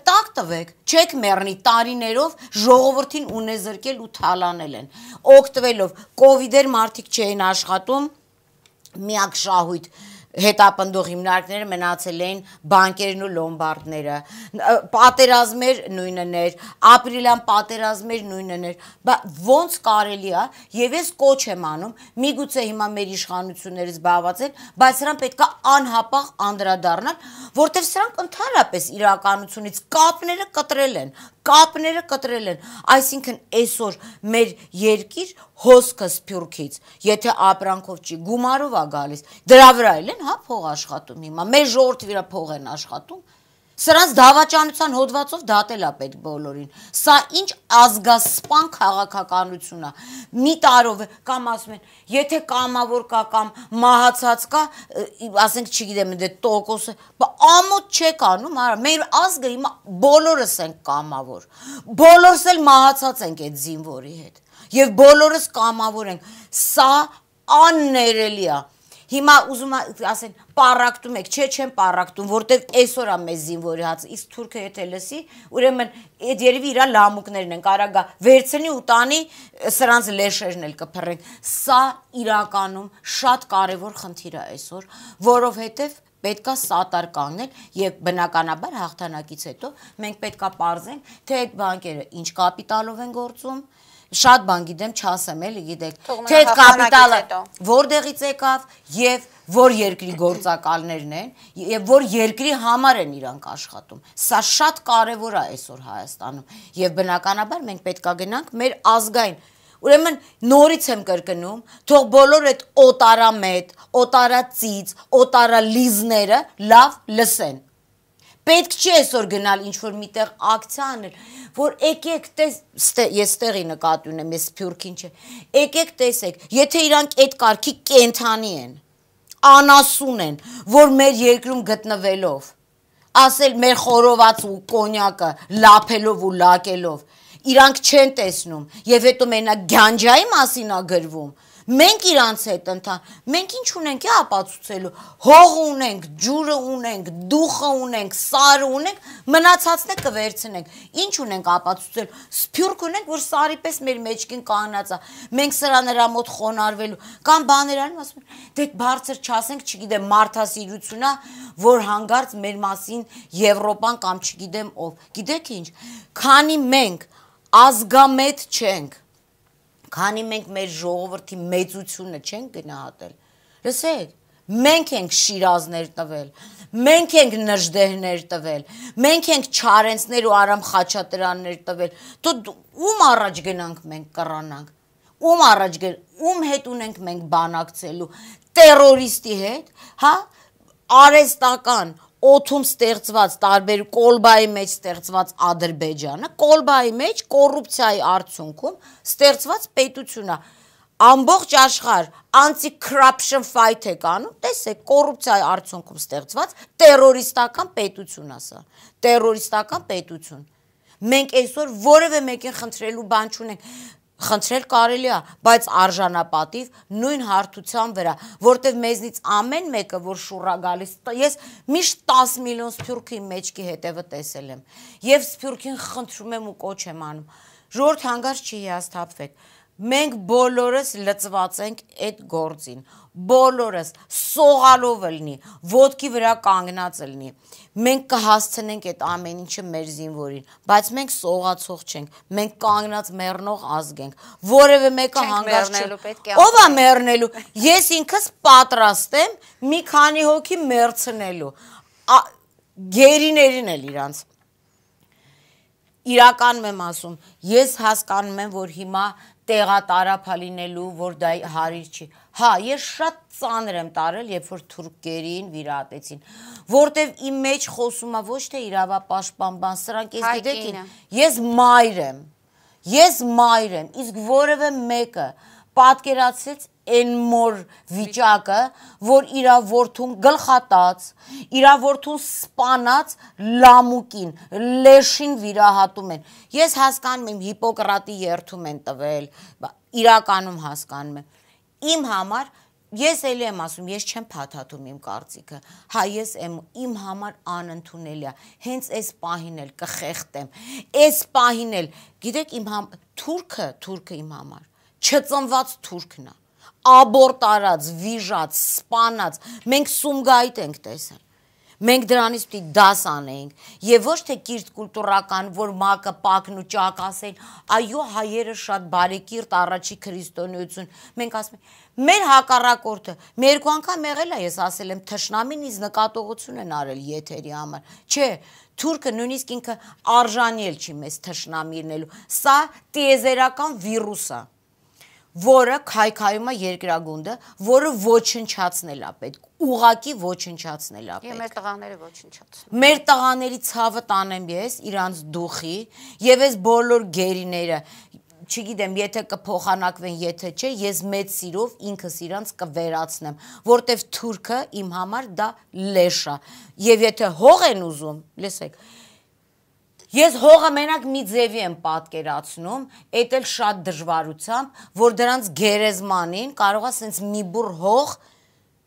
տակ տվեք, չեք մեռնի տարիներով ժողովրդին ունեզրկել ու թալանել են։ Օգտվելով կովիդեր մարդիկ չեն աշխատում, միակ շահույթ հետապնդող հիմնարկները մնացել էին բանկերն ու լոմբարդները։ Պատերազմեր նույնն էր, ապրիլյան պատերազմեր նույնն էր։ Բա ոնց կարելի է, եւ ես կոչ եմ անում, միգուցե հիմա մեր իշխանություններից բավացել, բայց սրան պետքա անհապաղ անդրադառնալ, որտեղ սրանք ընդհանրապես իրականությունից կապները կտրել են, կապները կտրել են։ Այսինքն այսօր մեր երկիր հոսքը սփյուրքից, եթե ապրանքով չի, գումարով է գալիս։ Դրա վրա էլ են, հա, փող աշխատում հիմա։ Մեր ժողովրդի վրա փող են աշխատում Սրանց դավաճանության հոդվածով դատել է պետք բոլորին։ Սա ինչ ազգասպան քաղաքականությունն է։ Մի տարով կամ ասում են, եթե կամավոր կա կամ մահացած կա, ասենք չգիտեմ, դե տոկոսը, բա ամոթ չեք անում, արա։ Մեր ազգը հիմա բոլորս ենք կամավոր։ Բոլորս էլ մահացած ենք այդ զինվորի հետ։ Եվ բոլորս կամավոր ենք։ Սա աններելի է։ ա, Հիմա ուզում ասեն պարակտում եք, չէ, չեն պարակտում, որտեվ այսօր է մեզ զինվորի հացը։ Իսկ թուրքը եթե լսի, ուրեմն այդ երևի իրա լամուկներն են, կարա գա վերցնի ու տանի սրանց լեշերն էլ կփռեն։ Սա իրականում շատ կարևոր խնդիր է այսօր, որովհետև պետքա սատար կանգնել եւ բնականաբար հաղթանակից հետո մենք պետքա ողջենք, թե այդ բանկերը ինչ կապիտալով են գործում, շատ բան գիտեմ, չասեմ էլի, գիտեք, թե այդ կապիտալը որտեղից եկավ եւ որ երկրի գործակալներն են եւ որ երկրի համար են իրանք աշխատում։ Սա շատ կարեւոր է այսօր Հայաստանում եւ բնականաբար մենք պետքա գնանք մեր ազգային Ուրեմն նորից եմ կրկնում, թող բոլոր այդ օտարամետ, օտարածից, օտարալիզները լավ լսեն։ Պետք չէ այսօր գնալ ինչ որ միտեղ ակցիա անել, որ եկեք տես ես տեղի նկատի ունեմ, ես Սփյուռքին չէ։ Եկեք տեսեք, եթե իրանք այդ կարգի կենթանի են, անասուն են, որ մեր երկրում գտնվելով ասել մեր խորոված ու կոնյակը լափելով ու լակելով իրանք չեն տեսնում եւ հետո մենակ գանջայի մասին ա գրվում Մենք իրանց հետ ընթան։ Մենք ինչ ունենք է ապացուցելու։ Հող ունենք, ջուրը ունենք, դուխը ունենք, սարը ունենք, մնացածն է կվերցնենք։ Ինչ ունենք ապացուցել։ Սփյուռք ունենք, որ սարի պես մեր մեջքին կանած է։ Մենք սրա նրա մոտ խոնարհվելու կամ բաներ անում ասում են, դե բարձր չասենք, չգիտեմ, մարդասիրությունա, որ հանգարց մեր մասին Եվրոպան կամ չգիտեմ ով։ Գիտեք ինչ, քանի մենք ազգամետ չենք քանի մենք մեր ժողովրդի մեծությունը չենք գնահատել լսեք մենք ենք շիրազներ տվել մենք ենք նժդեհներ տվել մենք ենք չարենցներ ու արամ խաչատրյաններ տվել դու ում առաջ գնանք մենք կռանանք ում առաջ գն ում հետ ունենք մենք բանակցելու տերորիստի հետ հա արեստական օթում ստեղծված տարբեր կոլբայի մեջ ստեղծված Ադրբեջանը, կոլբայի մեջ կոռուպցիայի արդյունքում ստեղծված պետությունն է ամբողջ աշխարհ anti-corruption fight է կանում, տեսեք, կոռուպցիայի արդյունքում ստեղծված terroristական պետություն ասա, terroristական պետություն։ Մենք այսօր որևէ մեկին խնդրելու բան չունենք խնդրել կարելի է, բայց արժանապատիվ նույն հարթության վրա, որտեվ մեզնից ամեն մեկը, որ շուրա գալիս, ես միշտ 10 միլիոն սփյուռքի մեջքի հետևը տեսել եմ։ Եվ սփյուռքին խնդրում եմ ու կոչ եմ անում։ Ժողովուրդ հանգարց չի հիասթափվեք։ Մենք բոլորս լծված ենք այդ գործին։ Բոլորս սողալով լինի, ոդկի վրա կանգնած լինի։ Մենք կհասցնենք այդ ամեն ինչը մեր զինվորին, բայց մենք սողացող չենք։ Մենք կանգնած մեռնող ազգ ենք։ Որևէ մեկը հանգարց չի։ Ո՞վ է մեռնելու։ Ես ինքս պատրաստ եմ մի քանի հոգի մեռցնելու։ Գերիներին էլ իրանց իրականում եմ ասում, ես հասկանում եմ, որ հիմա տեղատարափա լինելու, որ դա հարի չի։ Հա, ես շատ ծանր եմ տարել, երբ որ թուրքերին վիրատեցին, որտեվ իմ մեջ խոսում է ոչ թե իրավապաշտպան բան, սրանք ես գիտեք, ես մայր եմ։ Ես մայր եմ, իսկ որևէ մեկը մեկը պատկերացրեց այն մոր վիճակը, որ իրա որդուն գլխատած, իրա որդուն սպանած լամուկին, լեշին վիրահատում են։ Ես հասկանում եմ Հիպոկրատի երթում են տվել, իրականում հասկանում եմ։ Իմ համար ես էլի եմ ասում, ես չեմ փաթաթում իմ կարծիքը։ Հա, ես եմ իմ համար անընդունելի է։ Հենց այս պահին էլ կխեղտեմ։ Այս պահին էլ, գիտեք, իմ համ թուրքը, թուրքը իմ համար չծնված թուրքն է աբորտ արած, վիժած, սպանած, մենք սումգայիտ ենք տեսել։ Մենք դրանից պիտի դաս անենք եւ ոչ թե կիրթ կուլտուրական, որ մակը պակն ու ճակ ասեն, այո, հայերը շատ բարեկիրթ առաջի քրիստոնեություն։ Մենք ասում ենք, մեր հակառակորդը մեր երկու անգամ եղել է, ես ասել եմ, թշնամին ինձ նկատողություն են արել եթերի համար։ Չէ, թուրքը նույնիսկ ինքը արժանի չի մեզ թշնամիրնելու։ Սա տիեզերական վիրուս է։ վիրուսա որը քայքայում է երկրագունդը, որը ոչնչացնել է պետք, ուղակի ոչնչացնել է պետք։ Եվ մեր տղաները ոչնչացնում։ Մեր տղաների ցավը տանեմ ես իրանց դուխի, եւ այս բոլոր գերիները չգիտեմ, եթե կփոխանակվեն, եթե չէ, ես մեծ սիրով ինքս իրանց կվերացնեմ, որտեվ թուրքը իմ համար դա լեշ է։ Եվ եթե հող են ուզում, լսեք, Ես հողը մենակ մի ձևի եմ պատկերացնում, այդ էլ շատ դժվարությամբ, որ դրանց գերեզմանին կարող է սենց մի բուր հող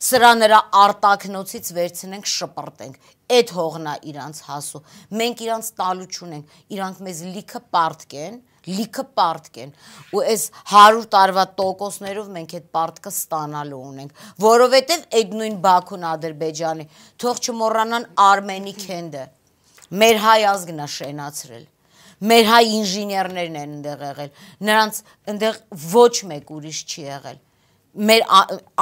սրա նրա արտակնոցից վերցնենք, շպրտենք։ Այդ հողն է իրանց հասու։ Մենք իրանց տալու չունենք, իրանք մեզ լիքը պարտկեն, լիքը պարտկեն։ Ու այս 100 տարվա տոկոսներով մենք այդ պարտքը ստանալու ունենք, որովհետև այդ նույն Բաքուն Ադրբեջանի թող չմոռանան Արմենի քենդը մեր հայ ազգն է շենացրել։ Մեր հայ ինժեներներն են ընդեղ եղել։ Նրանց ընդեղ ոչ մեկ ուրիշ չի եղել մեր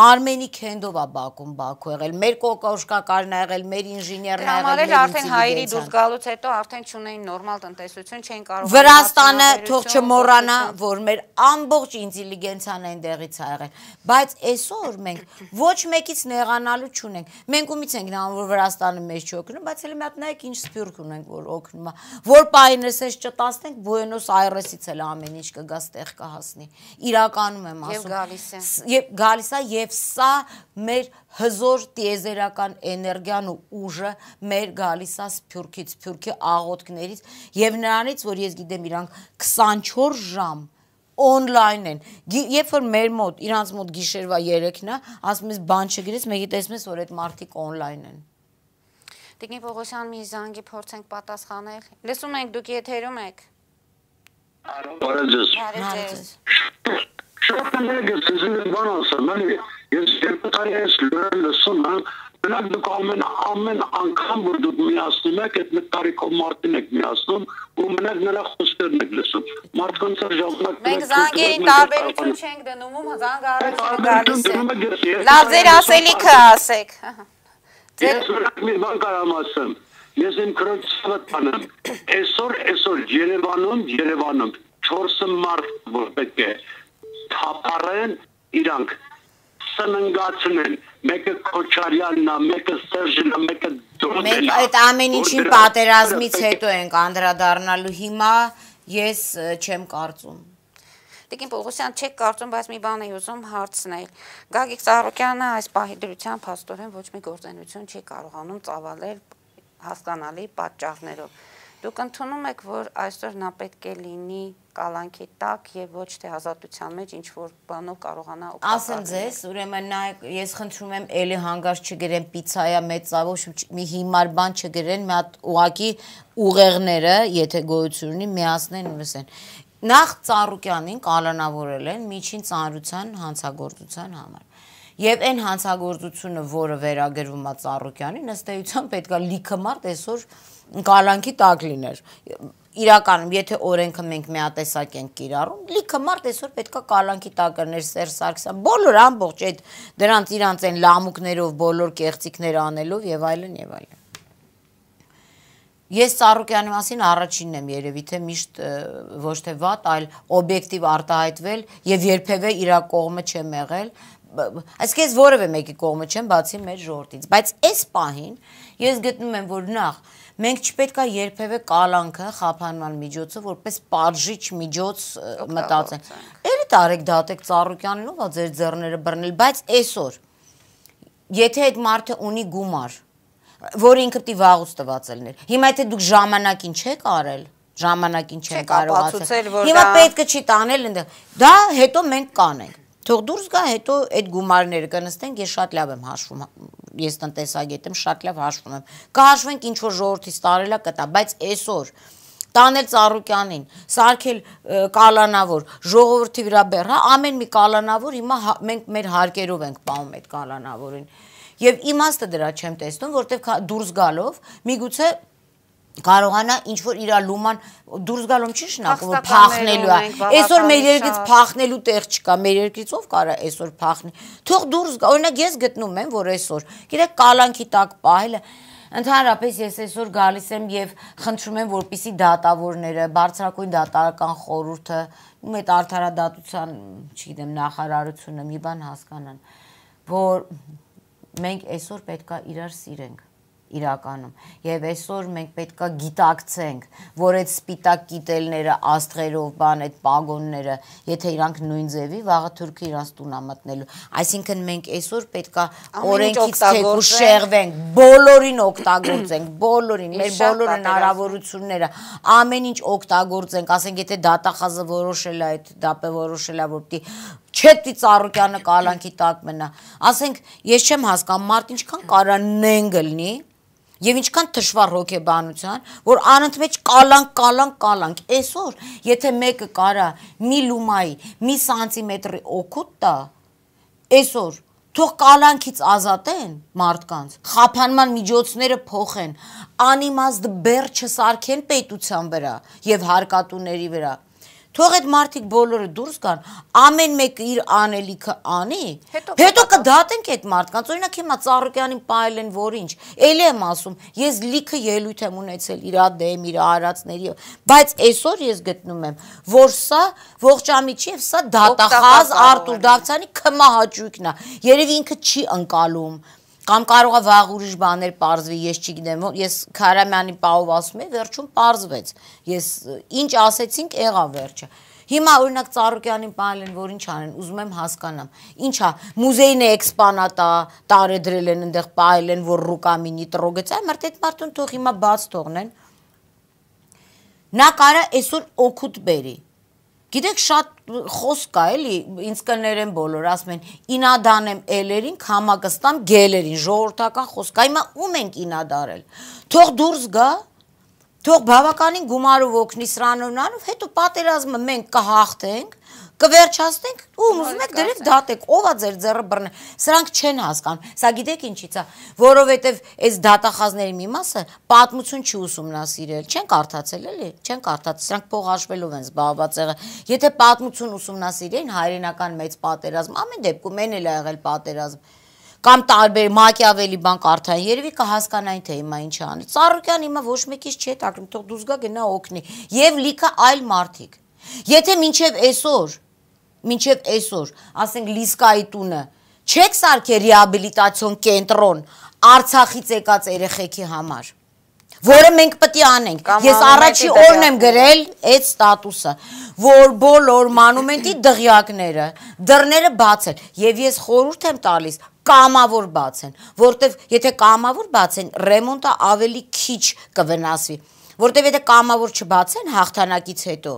Արմենի Քենդովա Բաքուն Բաքու եղել, մեր կոկոշկակարն ա եղել, մեր ինժեներն ա եղել։ Համալել արդեն հայերի դուրս գալուց հետո արդեն չունեին նորմալ տնտեսություն, չէին կարող Վրաստանը թող չմոռանա, որ մեր ամբողջ ինտելիգենցիան այնտեղից ա եղել, բայց այսօր մենք ոչ մեկից նեղանալու չունենք։ Մենք ումից ենք նրան, որ Վրաստանը մեզ չօգնում, բայց հենց մի հատ նայեք ինչ սփյուռք ունենք, որ օգնում ա։ Որ պայներս էս չտասնենք, Բուենոս Այրեսից էլ ամեն ինչ կգա, ստեղ կհասնի։ Իրականում եմ ասում։ Եվ գալիս է եւ գալիս է եւ սա մեր հզոր տիեզերական էներգիան ու ուժը մեր գալիս է սփյուրքից, սփյուրքի աղոթքներից եւ նրանից, որ ես գիտեմ իրանք 24 ժամ on-line են։ Երբ որ մեր մոտ, իրանց մոտ գիշերվա 3-ն է, ասում ես բան չգրես, մեկի տեսնես, որ այդ մարդիկ on-line են։ Տիկին Պողոսյան, մի զանգի փորձենք պատասխանել։ Լսում ենք, դուք եթերում եք։ Արո, բարև ձեզ։ Բարև ձեզ։ Շատ մեկ է ձեզին բան ասեմ, էլի ես երկու տարի ես լրել լսում եմ, նրանք դուք ամեն ամեն անգամ որ դուք միացնում եք, այդ տարիքով մարդին եք միացնում ու մենակ նրա խոսքերն եք լսում։ Մարդկանց ժամանակ Մենք զանգերին տարբերություն չենք դնում, զանգը առաջ գալիս է։ Լավ, ձեր ասելիքը ասեք։ Ես մի բան կարամ ասեմ։ Ես իմ քրոջը տանեմ։ Այսօր այսօր Երևանում, Երևանում 4 մարդ որ պետք է թափառեն իրանք սննգացնեն մեկը Քոչարյանն է, մեկը Սերժն է, մեկը Դոդեն է։ Մենք այդ ամեն ինչին պատերազմից հետո ենք անդրադառնալու հիմա ես չեմ կարծում։ Տիկին Պողոսյան, չեք կարծում, բայց մի բան էի ուզում հարցնել։ Գագիկ Ծառուկյանը այս պահի դրությամբ հաստորեն ոչ մի գործենություն չի կարողանում ծավալել հասկանալի պատճառներով։ Դուք ընդունում եք, որ այսօր նա պետք է լինի կալանքի տակ եւ ոչ թե ազատության մեջ ինչ որ բանով կարողանա օգտակար։ Ասեմ ձեզ, ուրեմն նայեք, ես խնդրում եմ ելի հանգար չգրեն պիցայա մեծավո, մի հիմար բան չգրեն, մի հատ ուղակի ուղեղները, եթե գոյություն ունի, միացնեն ու լսեն։ Նախ Ծառուկյանին կանոնավորել են միջին ծառության հանցագործության համար։ Եվ այն հանցագործությունը, որը վերագրվում է Ծառուկյանին, ըստ էության պետքա լիքը մարդ այսօր կալանքի տակ լիներ իրականում եթե օրենքը մենք միատեսակ ենք կիրառում, լիքը մարդ այսօր պետքա կալանքի տակ կներ Սերժ Սարգսյան, բոլոր ամբողջ այդ դրանց իրանց այն լամուկներով բոլոր կեղծիքներ անելով եւ այլն եւ այլն։ Ես Սառուկյանի մասին առաջինն եմ երևի թե միշտ ոչ թե վատ, այլ օբյեկտիվ արտահայտվել եւ երբեւե իր կողմը չեմ եղել, այսինքն ես որևէ մեկի կողմը չեմ բացի մեր ժողովրդից, բայց այս պահին ես գտնում եմ, որ նախ Մենք չպետք է երբևէ կալանքը խափանման միջոցը որպես պարժիչ միջոց մտածեն։ Էլի տարեք դատեք Ծառուկյանին ով է ձեր ձեռները բռնել, բայց այսօր եթե այդ մարդը ունի գումար, որ ինքը պիտի վաղուց տված լիներ։ Հիմա եթե դուք ժամանակին չեք արել, ժամանակին չեն կարողացել։ Հիմա պետք է չի տանել այնտեղ։ Դա հետո մենք կանենք։ Թող դուրս գա, հետո այդ գումարները կնստենք, ես շատ լավ եմ հաշվում ես տնտեսագետ եմ, շատ լավ հաշվում եմ։ Կհաշվենք ինչ որ ժողովրդից տարելա կտա, բայց այսօր տանել ծառուկյանին, սարքել կալանավոր, ժողովրդի վրա բեռ, հա, ամեն մի կալանավոր հիմա հա, մենք մեր հարկերով ենք պահում այդ կալանավորին։ Եվ իմաստը դրա չեմ տեսնում, որտեվ դուրս գալով միգուցե կարողանա ինչ որ իր լուման դուրս գալում չի շնակում որ փախնելու է այսօր մեր երկրից փախնելու տեղ չկա մեր երկրից ով կարա այսօր փախնի թող դուրս գա օրինակ ես գտնում եմ որ այսօր գիտեք կալանքի տակ պահելը Ընդհանրապես ես այսօր գալիս եմ եւ խնդրում եմ որպիսի դատավորները, բարձրակույն դատարական խորհուրդը, ու այդ արդարադատության, չգիտեմ, նախարարությունը մի բան հասկանան, որ մենք այսօր պետքա իրար սիրենք իրականում եւ այսօր մենք պետքա գիտակցենք որ այդ սպիտակ գիտելները աստղերով բան այդ պագոնները եթե իրանք նույն ձևի վաղը թուրքը իրանց տուն է մտնելու այսինքն մենք այսօր պետքա օրենքից թեկու շեղվենք բոլորին օգտագործենք բոլորին մեր բոլոր հնարավորությունները ամեն ինչ օգտագործենք ասենք եթե դատախազը որոշել է այդ դապը որոշել է որտի չետի ծառուկյանը կալանքի տակ մնա ասենք ես չեմ հասկանում մարդ ինչքան կարա նենգ լինի եւ ինչքան դժվար հոգեբանության, որ անընդմեջ կալանք, կալանք, կալանք։ Այսօր, եթե մեկը կարա մի լումայի, մի սանտիմետրի օգուտ տա, այսօր թող կալանքից ազատեն մարդկանց, խափանման միջոցները փոխեն, անիմաստ բեր չսարքեն պետության վրա եւ հարկատուների վրա։ Թող այդ մարդիկ բոլորը դուրս գան, ամեն մեկը իր անելիքը անի, հետո կդատենք այդ մարդկանց, օրինակ հիմա Ծառուկյանին պայել են որինչ։ Էլի եմ ասում, ես լիքը ելույթ եմ ունեցել իր դեմ, իր արածների, բայց այսօր ես գտնում եմ, որ սա ողջամիջ եւ սա դատախազ Արտուր Դավթյանի քմահաճույքն է։ Երևի ինքը չի ընկալում կամ կարող է վաղ ուրիշ բաներ parzվի, ես չգիտեմ, ես Քարամյանի Պաով ասում եմ, վերջում parzվեց։ Ես ինչ ասեցինք, եղավ վերջը։ Հիմա օրինակ Ծառուկյանին բան են, որ ինչ անեն, ուզում եմ հասկանամ։ Ինչա, մузեյն է էքսպանատա, տարեդրել են այնտեղ, պահել են, որ ռուկամինի տրոգեց, այ մարդ այդ մարդուն թող հիմա բաց թողնեն։ Նա կարա այսօր օգուտ բերի։ Գիտեք, շատ խոսք կա էլի, ինձ կներեն բոլոր, ասում են, ինադան եմ էլերին, համակստամ գելերին, ժողովրդական խոսք, այմա ում ենք ինադարել։ Թող դուրս գա, թող բավականին գումարով օգնի սրանով նրանով, հետո պատերազմը մենք կհաղթենք, կվերջացնենք, ում ուզում եք դրեք դատեք, ովա ձեր ձեռը բռնել։ Սրանք չեն հասկանում։ Սա գիտեք ինչից է, որովհետև այս դատախազների մի մասը պատմություն չի ուսումնասիրել, չեն կարդացել էլի, չեն կարդացել, սրանք փողաշվելով են զբաղված եղել։ Եթե պատմություն ուսումնասիրեին հայրենական մեծ պատերազմ, ամեն դեպքում այն էլ ա եղել պատերազմ կամ տարբեր Մակիավելի բան կարդան, երևի կհասկանային թե հիմա ինչ անի։ Ծառուկյան հիմա ոչ մեկից չի հետաքրքրում, թող դուզ գա գնա օգնի։ Եվ լիքը այլ մարդիկ։ Եթե մինչև այսօր մինչև այսօր, ասենք լիսկայի տունը, չեք սարքե ռեաբիլիտացիոն կենտրոն Արցախից եկած երեխեքի համար որը մենք պետք է անենք։ Ես առաջի օրն եմ գրել այդ ստատուսը, որ բոլոր մանումենտի դղյակները, դռները բաց են, եւ ես խորհուրդ եմ տալիս կամավոր բաց են, որտեվ եթե կամավոր բաց են, ռեմոնտը ավելի քիչ կվնասվի, որտեվ եթե կամավոր չբացեն հաղթանակից հետո,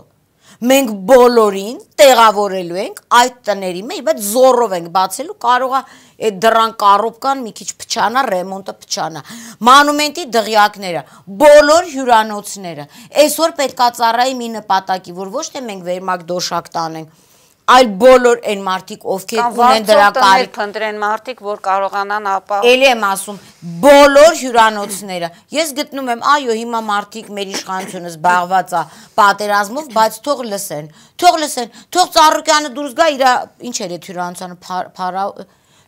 մենք բոլորին տեղավորելու ենք այդ տների մեջ, բայց զորով ենք բացելու, կարողա այդ դրան կառոպկան մի քիչ փչանա, ռեմոնտը փչանա։ Մանումենտի դղյակները, բոլոր հյուրանոցները։ Այսօր պետքա ծառայի մի նպատակի, որ ոչ թե մենք վերմակ դոշակ տանենք, այլ բոլոր այն մարդիկ, ովքեր ունեն դրա կարիք։ Փնտրեն մարդիկ, որ կարողանան ապա։ Էլի եմ ասում, բոլոր հյուրանոցները։ Ես գտնում եմ, այո, հիմա մարդիկ մեր իշխանությունը զբաղված է պատերազմով, բայց թող լսեն։ Թող լսեն, թող Ծառուկյանը դուրս գա իր ինչ էր այդ հյուրանոցանը փարա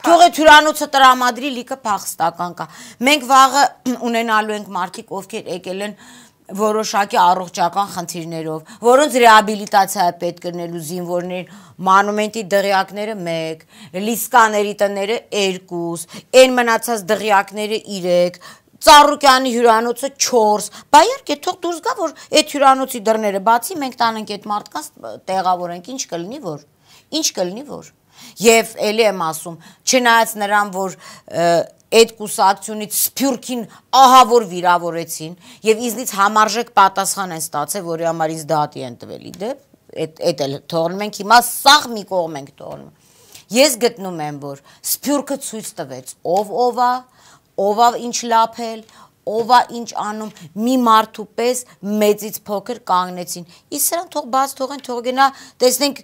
Թող է հյուրանոցը տրամադրի լիքը փախստական կա։ Մենք վաղը ունենալու ենք մարդիկ, ովքեր եկել են, են որոշակի առողջական խնդիրներով, որոնց ռեաբիլիտացիա է պետք կրնելու զինվորներին, մանումենտի դղյակները 1, լիսկաների տները 2, այն մնացած դղյակները 3, Ծառուկյանի հյուրանոցը 4։ Բա իհարկե թող դուրս գա, որ այդ հյուրանոցի դռները բացի մենք տանենք այդ մարդկանց տեղավորենք, ինչ կլինի որ։ Ինչ կլինի որ։ Եվ ելի եմ ասում, չնայած նրան, որ այդ կուսակցունից սփյուրքին ահավոր վիրավորեցին եւ ինձնից համարժեք պատասխան են ստացել, որի համար ինձ դատի են տվել։ Իդեպ, այդ այդ էլ թողնում ենք հիմա սաղ մի կողմ ենք թողնում։ Ես գտնում եմ, որ սփյուրքը ցույց տվեց, ով ով է, ով է ինչ լափել, ովա ինչ անում մի մարդու պես մեծից փոքր կանգնեցին իսկ սրան թող բաց թողեն թող գնա տեսնենք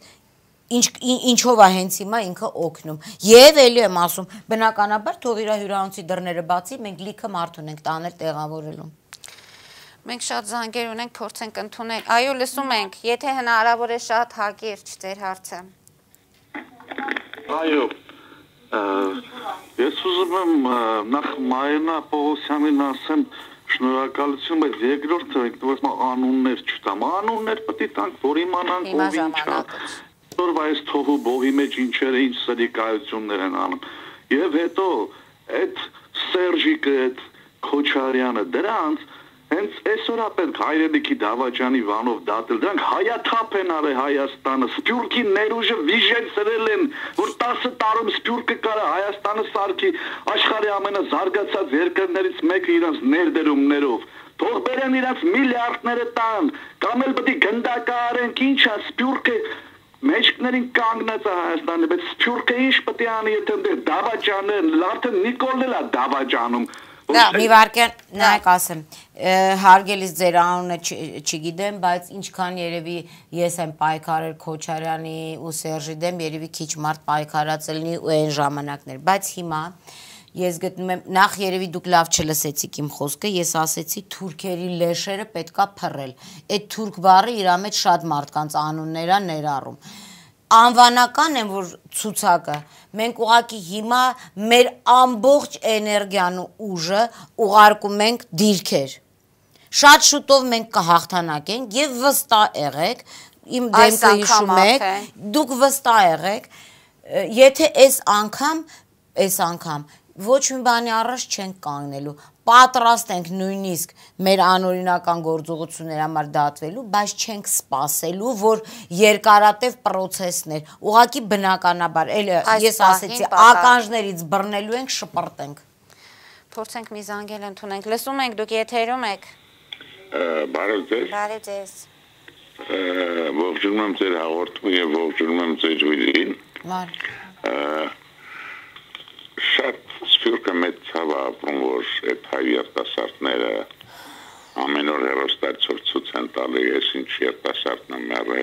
ինչ ինչով է հենց հիմա ինքը օգնում։ Եվ ելի եմ ասում, բնականաբար թող իր հյուրանոցի դռները բացի, մենք լիքը մարդ ունենք տաներ տեղավորելու։ Մենք շատ զանգեր ունենք, փորձենք ընդունել։ Այո, լսում ենք, եթե հնարավոր է շատ հակիրճ ձեր հարցը։ Այո։ Ես ուզում եմ նախ Մայնա Պողոսյանին ասեմ շնորհակալություն, բայց երկրորդը ինքնուրույն անուններ չտամ։ Անուններ պետք է տանք, որ իմանանք ով ինչա այսօրվա այս թողու բողի մեջ ինչեր ինչ սրիկայություններ են անում։ Եվ հետո այդ Սերժիկը, այդ Քոչարյանը դրանց հենց այսօրա պետք հայրենիքի դավաճանի վանով դատել դրանք հայաթափ են արել Հայաստանը սպյուրքի ներուժը վիժեն ծրել են որ 10 տարում սպյուրքը կարա Հայաստանը սարքի աշխարհի ամենազարգացած երկրներից մեկը իրենց ներդրումներով թող բերեն իրենց միլիարդները տան կամ էլ պետք գնդակա արեն ինչա սպյուրքը մեջքներին կանգնած է Հայաստանը, բայց Սփյուռքը ինչ պետք է անի, եթե դեր դավաճանը, լարթը Նիկոլն էլ է դավաճանում։ Դա մի վարկյան նայեք ասեմ, հարգելիս ձեր անունը չգիտեմ, բայց ինչքան երևի ես եմ պայքարել Քոչարյանի ու Սերժի դեմ, երևի քիչ մարդ պայքարած լինի ու այն ժամանակներ, բայց հիմա ես գտնում եմ նախ երևի դուք լավ չլսեցիք իմ խոսքը ես ասեցի թուրքերի լեշերը պետքա փռել այդ թուրք բառը իր մեջ շատ մարդկանց անուններ է ներառում անվանական են որ ցուցակը մենք ուղակի հիմա մեր ամբողջ էներգիան ու ուժը ուղարկում ենք դիրքեր շատ շուտով մենք կհաղթանակենք եւ վստահ եղեք իմ դեմքը հիշում եք դուք վստահ եղեք եթե այս անգամ այս անգամ ոչ մի բանի առաջ չենք կանգնելու պատրաստ ենք նույնիսկ մեր անօրինական գործողություններ համար դատվելու, բայց չենք սпасելու, որ երկարատև process-ներ։ Ուղղակի բնականաբար, էլ ես ասեցի, ականջներից բռնելու ենք, շպրտենք։ Փորձենք մի զանգել ընդունենք։ Լսում ենք, դուք եթերում եք։ Բարև ձեզ։ Բարև ձեզ։ Ողջունում եմ ձեր հաղորդումը եւ ողջունում եմ ձեր ուղին։ Բարև շատ սփյուռքը մեծ ցավ ապրում որ այդ հայ երիտասարդները ամեն օր հերոստացով ցույց են տալի ես ինչ երիտասարդն եմ մերը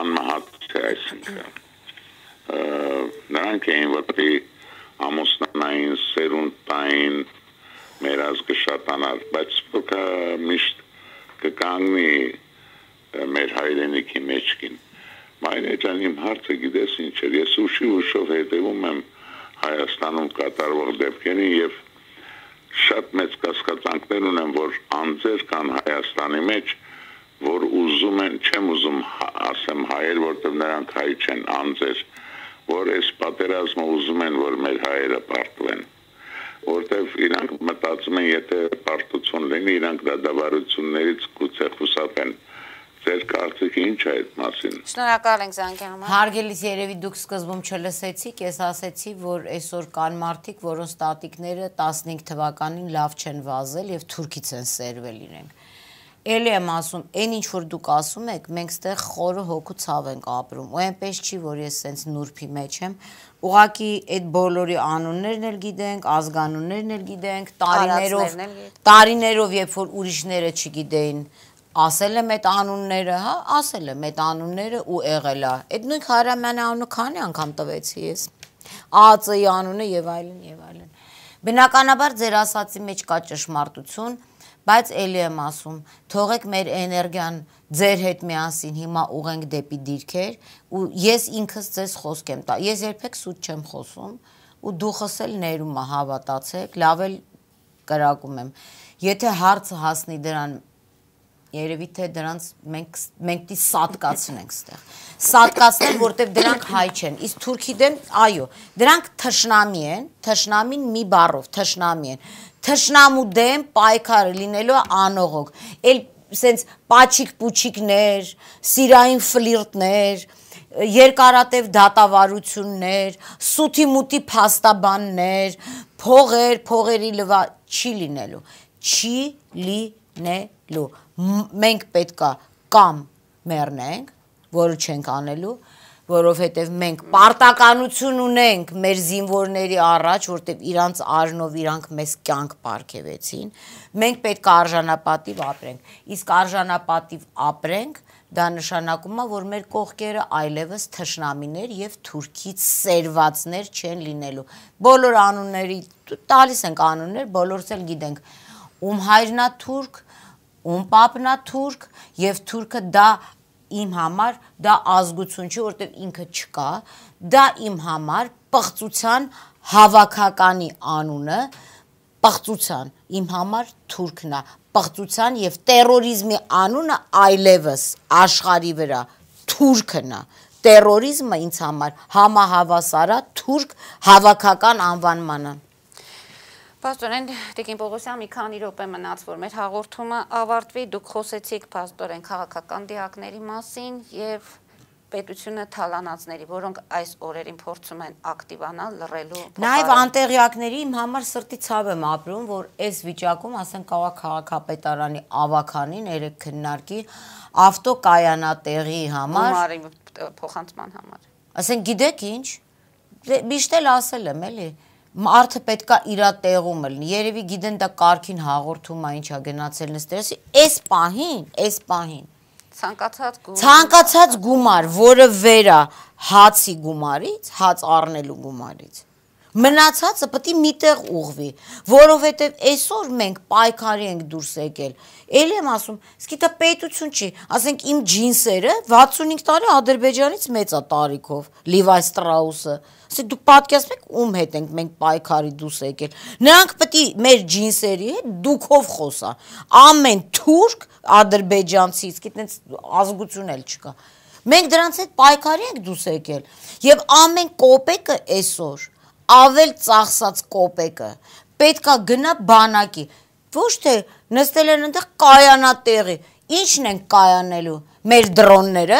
անմահաց է այսինքն նրանք էին որպեսի ամուսնային սերունդ տային մեր ազգը շատանալ բայց սփյուռքը միշտ կկանգնի մեր հայրենիքի մեջքին Մայրեջան իմ հարցը գիտես ինչ էր, ես ուշի ուշով հետևում եմ Հայաստանում կատարվող դեպքերին եւ շատ մեծ կասկածանքներ ունեմ, որ անձեր կան Հայաստանի մեջ, որ ուզում են, չեմ ուզում հա, ասեմ հայեր, որտեղ նրանք հայ չեն, անձեր, որ այս պատերազմը ուզում են, որ մեր հայերը պարտվեն որտեվ իրանք մտածում են, եթե պարտություն լինի, իրանք դադավարություններից գուցե խուսափեն։ դա Ձեր կարծիքը ինչ է այդ մասին։ Շնորհակալ ենք զանգի համար։ Հարգելիս երևի դուք սկզբում չլսեցիք, ես ասեցի, որ այսօր կան մարդիկ, որոնց տատիկները 15 թվականին լավ չեն վազել եւ Թուրքից են սերվել իրենք։ Էլի եմ ասում, այն ինչ որ դուք ասում եք, մենք ստեղ խորը հոգու ցավ ենք ապրում։ Ու այնպես չի, որ ես սենց նուրբի մեջ եմ։ Ուղղակի այդ բոլորի անուններն էլ գիտենք, ազգանուններն էլ գիտենք, տարիներով տարիներով, երբ որ ուրիշները չգիտեին, ասել է մետ անունները, հա, ասել է մետ անունները ու եղել է։ Այդ նույն Խարամյանի անունը քանի անգամ տվեցի ես։ ԱԱԾ-ի անունը եւ այլն եւ այլն։ Բնականաբար ձեր ասացի մեջ կա ճշմարտություն, բայց ելի եմ ասում, թողեք մեր էներգիան ձեր հետ միասին հիմա ուղենք դեպի դիրքեր ու ես ինքս ձեզ խոսք եմ տա։ Ես երբեք սուտ չեմ խոսում ու դուխս էլ ներումը հավատացեք, լավ էլ կրակում եմ։ Եթե հարցը հասնի դրան երևի թե դրանց մենք մենք դի սատկացնենք ստեղ սատկացնել որտեվ դրանք հայ չեն իսկ թուրքի դեմ այո դրանք թշնամի են թշնամին մի բառով թշնամի են թշնամու դեմ պայքարը լինելու անողոք էլ սենց պաչիկ պուչիկներ սիրային ֆլիրտներ երկարատև դատավարություններ, սութի մուտի փաստաբաններ, փողեր, փողերի լվա չի լինելու, չի լինելու մենք պետքա կամ մեռնենք, որը չենք անելու, որովհետև մենք պարտականություն ունենք մեր զինվորների առաջ, որտեվ իրանց արժնով իրանք մեզ կյանք ապարգևեցին։ Մենք պետք է արժանապատիվ ապրենք։ Իսկ արժանապատիվ ապրենք, դա նշանակում է, որ մեր կողքերը այլևս թշնամիներ եւ թուրքից սերվածներ չեն լինելու։ Բոլոր անունների տալիս ենք անուններ, բոլորս էլ գիտենք, ում հայրնա թուրք, ում պապնա թուրք եւ թուրքը դա իմ համար դա ազգություն չի, որտեղ ինքը չկա, դա իմ համար պղծության հավաքականի անունը, պղծության իմ համար թուրքն է, պղծության եւ terrorizmi անունը այլևս աշխարի վրա թուրքն է։ Terrorizmը ինձ համար համահավասարա թուրք հավաքական անվանմանը։ Պաստորեն Տիկին Պողոսյան մի քանի րոպե մնաց, որ մեր հաղորդումը ավարտվի, դուք խոսեցիք պաստորեն քաղաքական դիակների մասին եւ պետությունը թալանացների, որոնք այս օրերին փորձում են ակտիվանալ լռելու Նաև անտեղյակների իմ համար սրտի ցավ եմ ապրում, որ այս վիճակում, ասենք, կարող քաղաքապետարանի ավականին երեք քննարկի ավտոկայանատեղի համար գումարի փոխանցման համար։ Ասենք, գիտեք ինչ, դե, միշտ էլ ասել եմ, էլի, մարդը պետքա իր տեղում լինի։ Երևի գիտեն դա կարքին հաղորդում է, ինչա գնացելն է ստրեսի։ Այս պահին, այս պահին ցանկացած գումար ցանկացած գումար, որը վերա հացի գումարից, հաց առնելու գումարից Մնացածը պետք է միտեղ ուղվի, որովհետև այսօր մենք պայքարի ենք դուրս եկել։ Էլի եմ ասում, իսկ դա պետություն չի, ասենք իմ ջինսերը 65 տարի Ադրբեջանից մեծ է տարիքով, Levi Strauss-ը։ Ասեք դու պատկերացնեք ում հետ ենք մենք պայքարի դուրս եկել։ Նրանք պետք է մեր ջինսերի հետ դուքով խոսա։ Ամեն թուրք ադրբեջանցից, գիտենց ազգություն էլ չկա։ Մենք դրանց հետ պայքարի ենք դուրս եկել։ Եվ ամեն կոպեկը այսօր ավել ծախսած կոպեկը, պետք է գնա բանակի, ոչ թե նստել են ընդեղ կայանատեղի, ինչն են կայանելու, մեր դրոնները,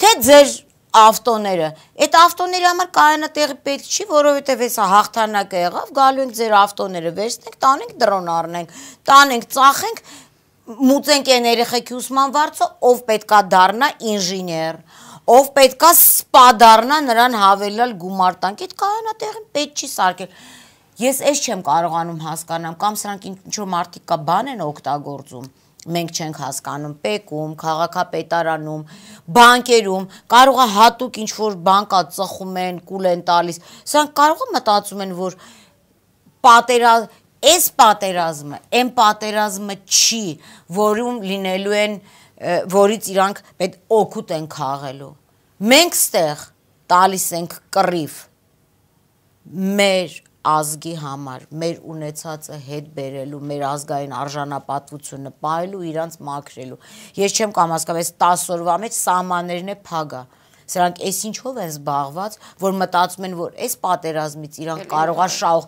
թե ձեր ավտոները, այդ ավտոների համար կայանատեղի պետք չի, որովհետև հեսա հաղթանակը եղավ, գալու ենք ձեր ավտոները վերցնենք, տանենք դրոն առնենք, տանենք, ծախենք, մուծենք են երեխեք ուսման վարձը, ով պետքա դարնա ինժիներ, ով պետքա սպա դառնա նրան հավելյալ գումար տան։ Այդ կայանա տեղին պետք չի սարկել։ Ես էս չեմ կարողանում հասկանամ, կամ սրանք ինչ որ մարդիկ կա բան են օգտագործում մենք չենք հասկանում պեկում, քաղաքապետարանում, բանկերում, կարող է հատուկ ինչ որ բանկա ծխում են, կուլ են տալիս։ Սրանք կարող է մտածում են, որ պատերազ այս պատերազմը, այն պատերազմը չի, որում լինելու են պատերազմ, որից իրանք պետ օգուտ են քաղելու։ Մենք ստեղ տալիս ենք կռիվ մեր ազգի համար, մեր ունեցածը հետ բերելու, մեր ազգային արժանապատվությունը պահելու, իրանց մաքրելու։ Ես չեմ կամաց, կամաց 10 օրվա մեջ սահմաններն է փագա։ կա սրանք այսինչ հով են զբաղված, որ մտածում են, որ այս պատերազմից իրանք կարողա շահող,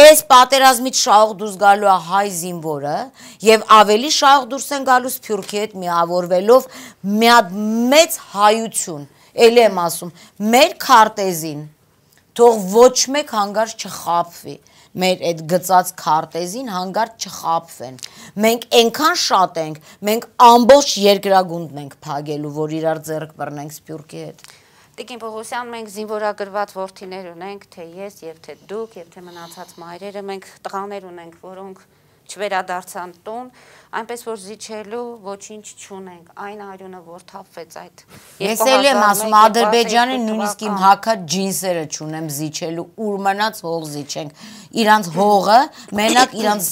այս պատերազմից շահող դուրս գալու է հայ զինվորը եւ ավելի շահող դուրս են գալու Սփյուռքի հետ միավորվելով մի մեծ հայություն։ Էլ եմ ասում, մեր քարտեզին թող ոչ մեկ հանգարց չխափվի։ չխ մեր այդ գծած քարտեզին հանգարտ չխապվեն։ Մենք այնքան շատ ենք, մենք ամբողջ երկրագունդն ենք փակելու, որ իրար ձեռք բռնենք Սփյուռքի հետ։ Տիկին Պողոսյան, մենք զինվորագրված ворթիներ ունենք, թե ես, եւ թե դուք, եւ թե մնացած մայրերը, մենք տղաներ ունենք, որոնք չվերադարձան տուն, այնպես որ զիջելու ոչինչ չունենք։ Այն արյունը որ թափվեց այդ։ Ես էլ եմ ասում Ադրբեջանի նույնիսկ իմ հակա ջինսերը չունեմ զիջելու, ուր մնաց հող զիջենք։ Իրանց հողը, մենակ իրանց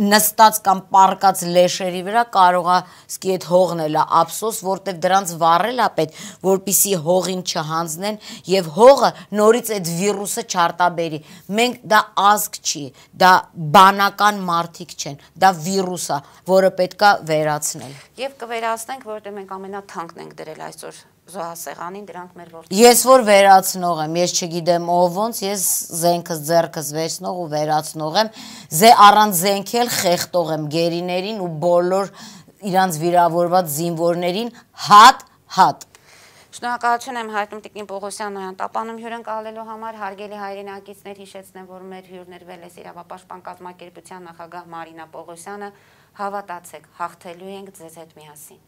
նստած կամ պարկած լեշերի վրա կարողա սկի այդ հողն էլա ափսոս, որտեվ դրանց վառելա պետ, որpիսի հողին չհանձնեն եւ հողը նորից այդ վիրուսը չարտաբերի։ Մենք դա ազգ չի, դա բանական մարդիկ չեն, դա վիրուս է, որը պետքա վերացնել։ Եվ կվերացնենք, որտեղ մենք ամենաթանկն ենք դրել այսօր զոհասեղանին դրանք մեր որդին։ Ես որ վերացնող եմ, ես չգիտեմ ով ոնց, ես զենքս ձերքս վերցնող ու վերացնող եմ, զե առանց զենքի էլ խեղտող եմ գերիներին ու բոլոր իրանց վիրավորված զինվորներին հատ հատ։ Շնորհակալություն եմ հայտնում Տիկին Պողոսյանոյան տապանում հյուրընկ ալելու համար հարգելի հայրենակիցներ հիշեցնեմ, որ մեր հյուրներվել է իրավապաշտպան կազմակերպության նախագահ Մարինա Պողոսյանը հավատացեք, հաղթելու ենք ձեզ հետ միասին։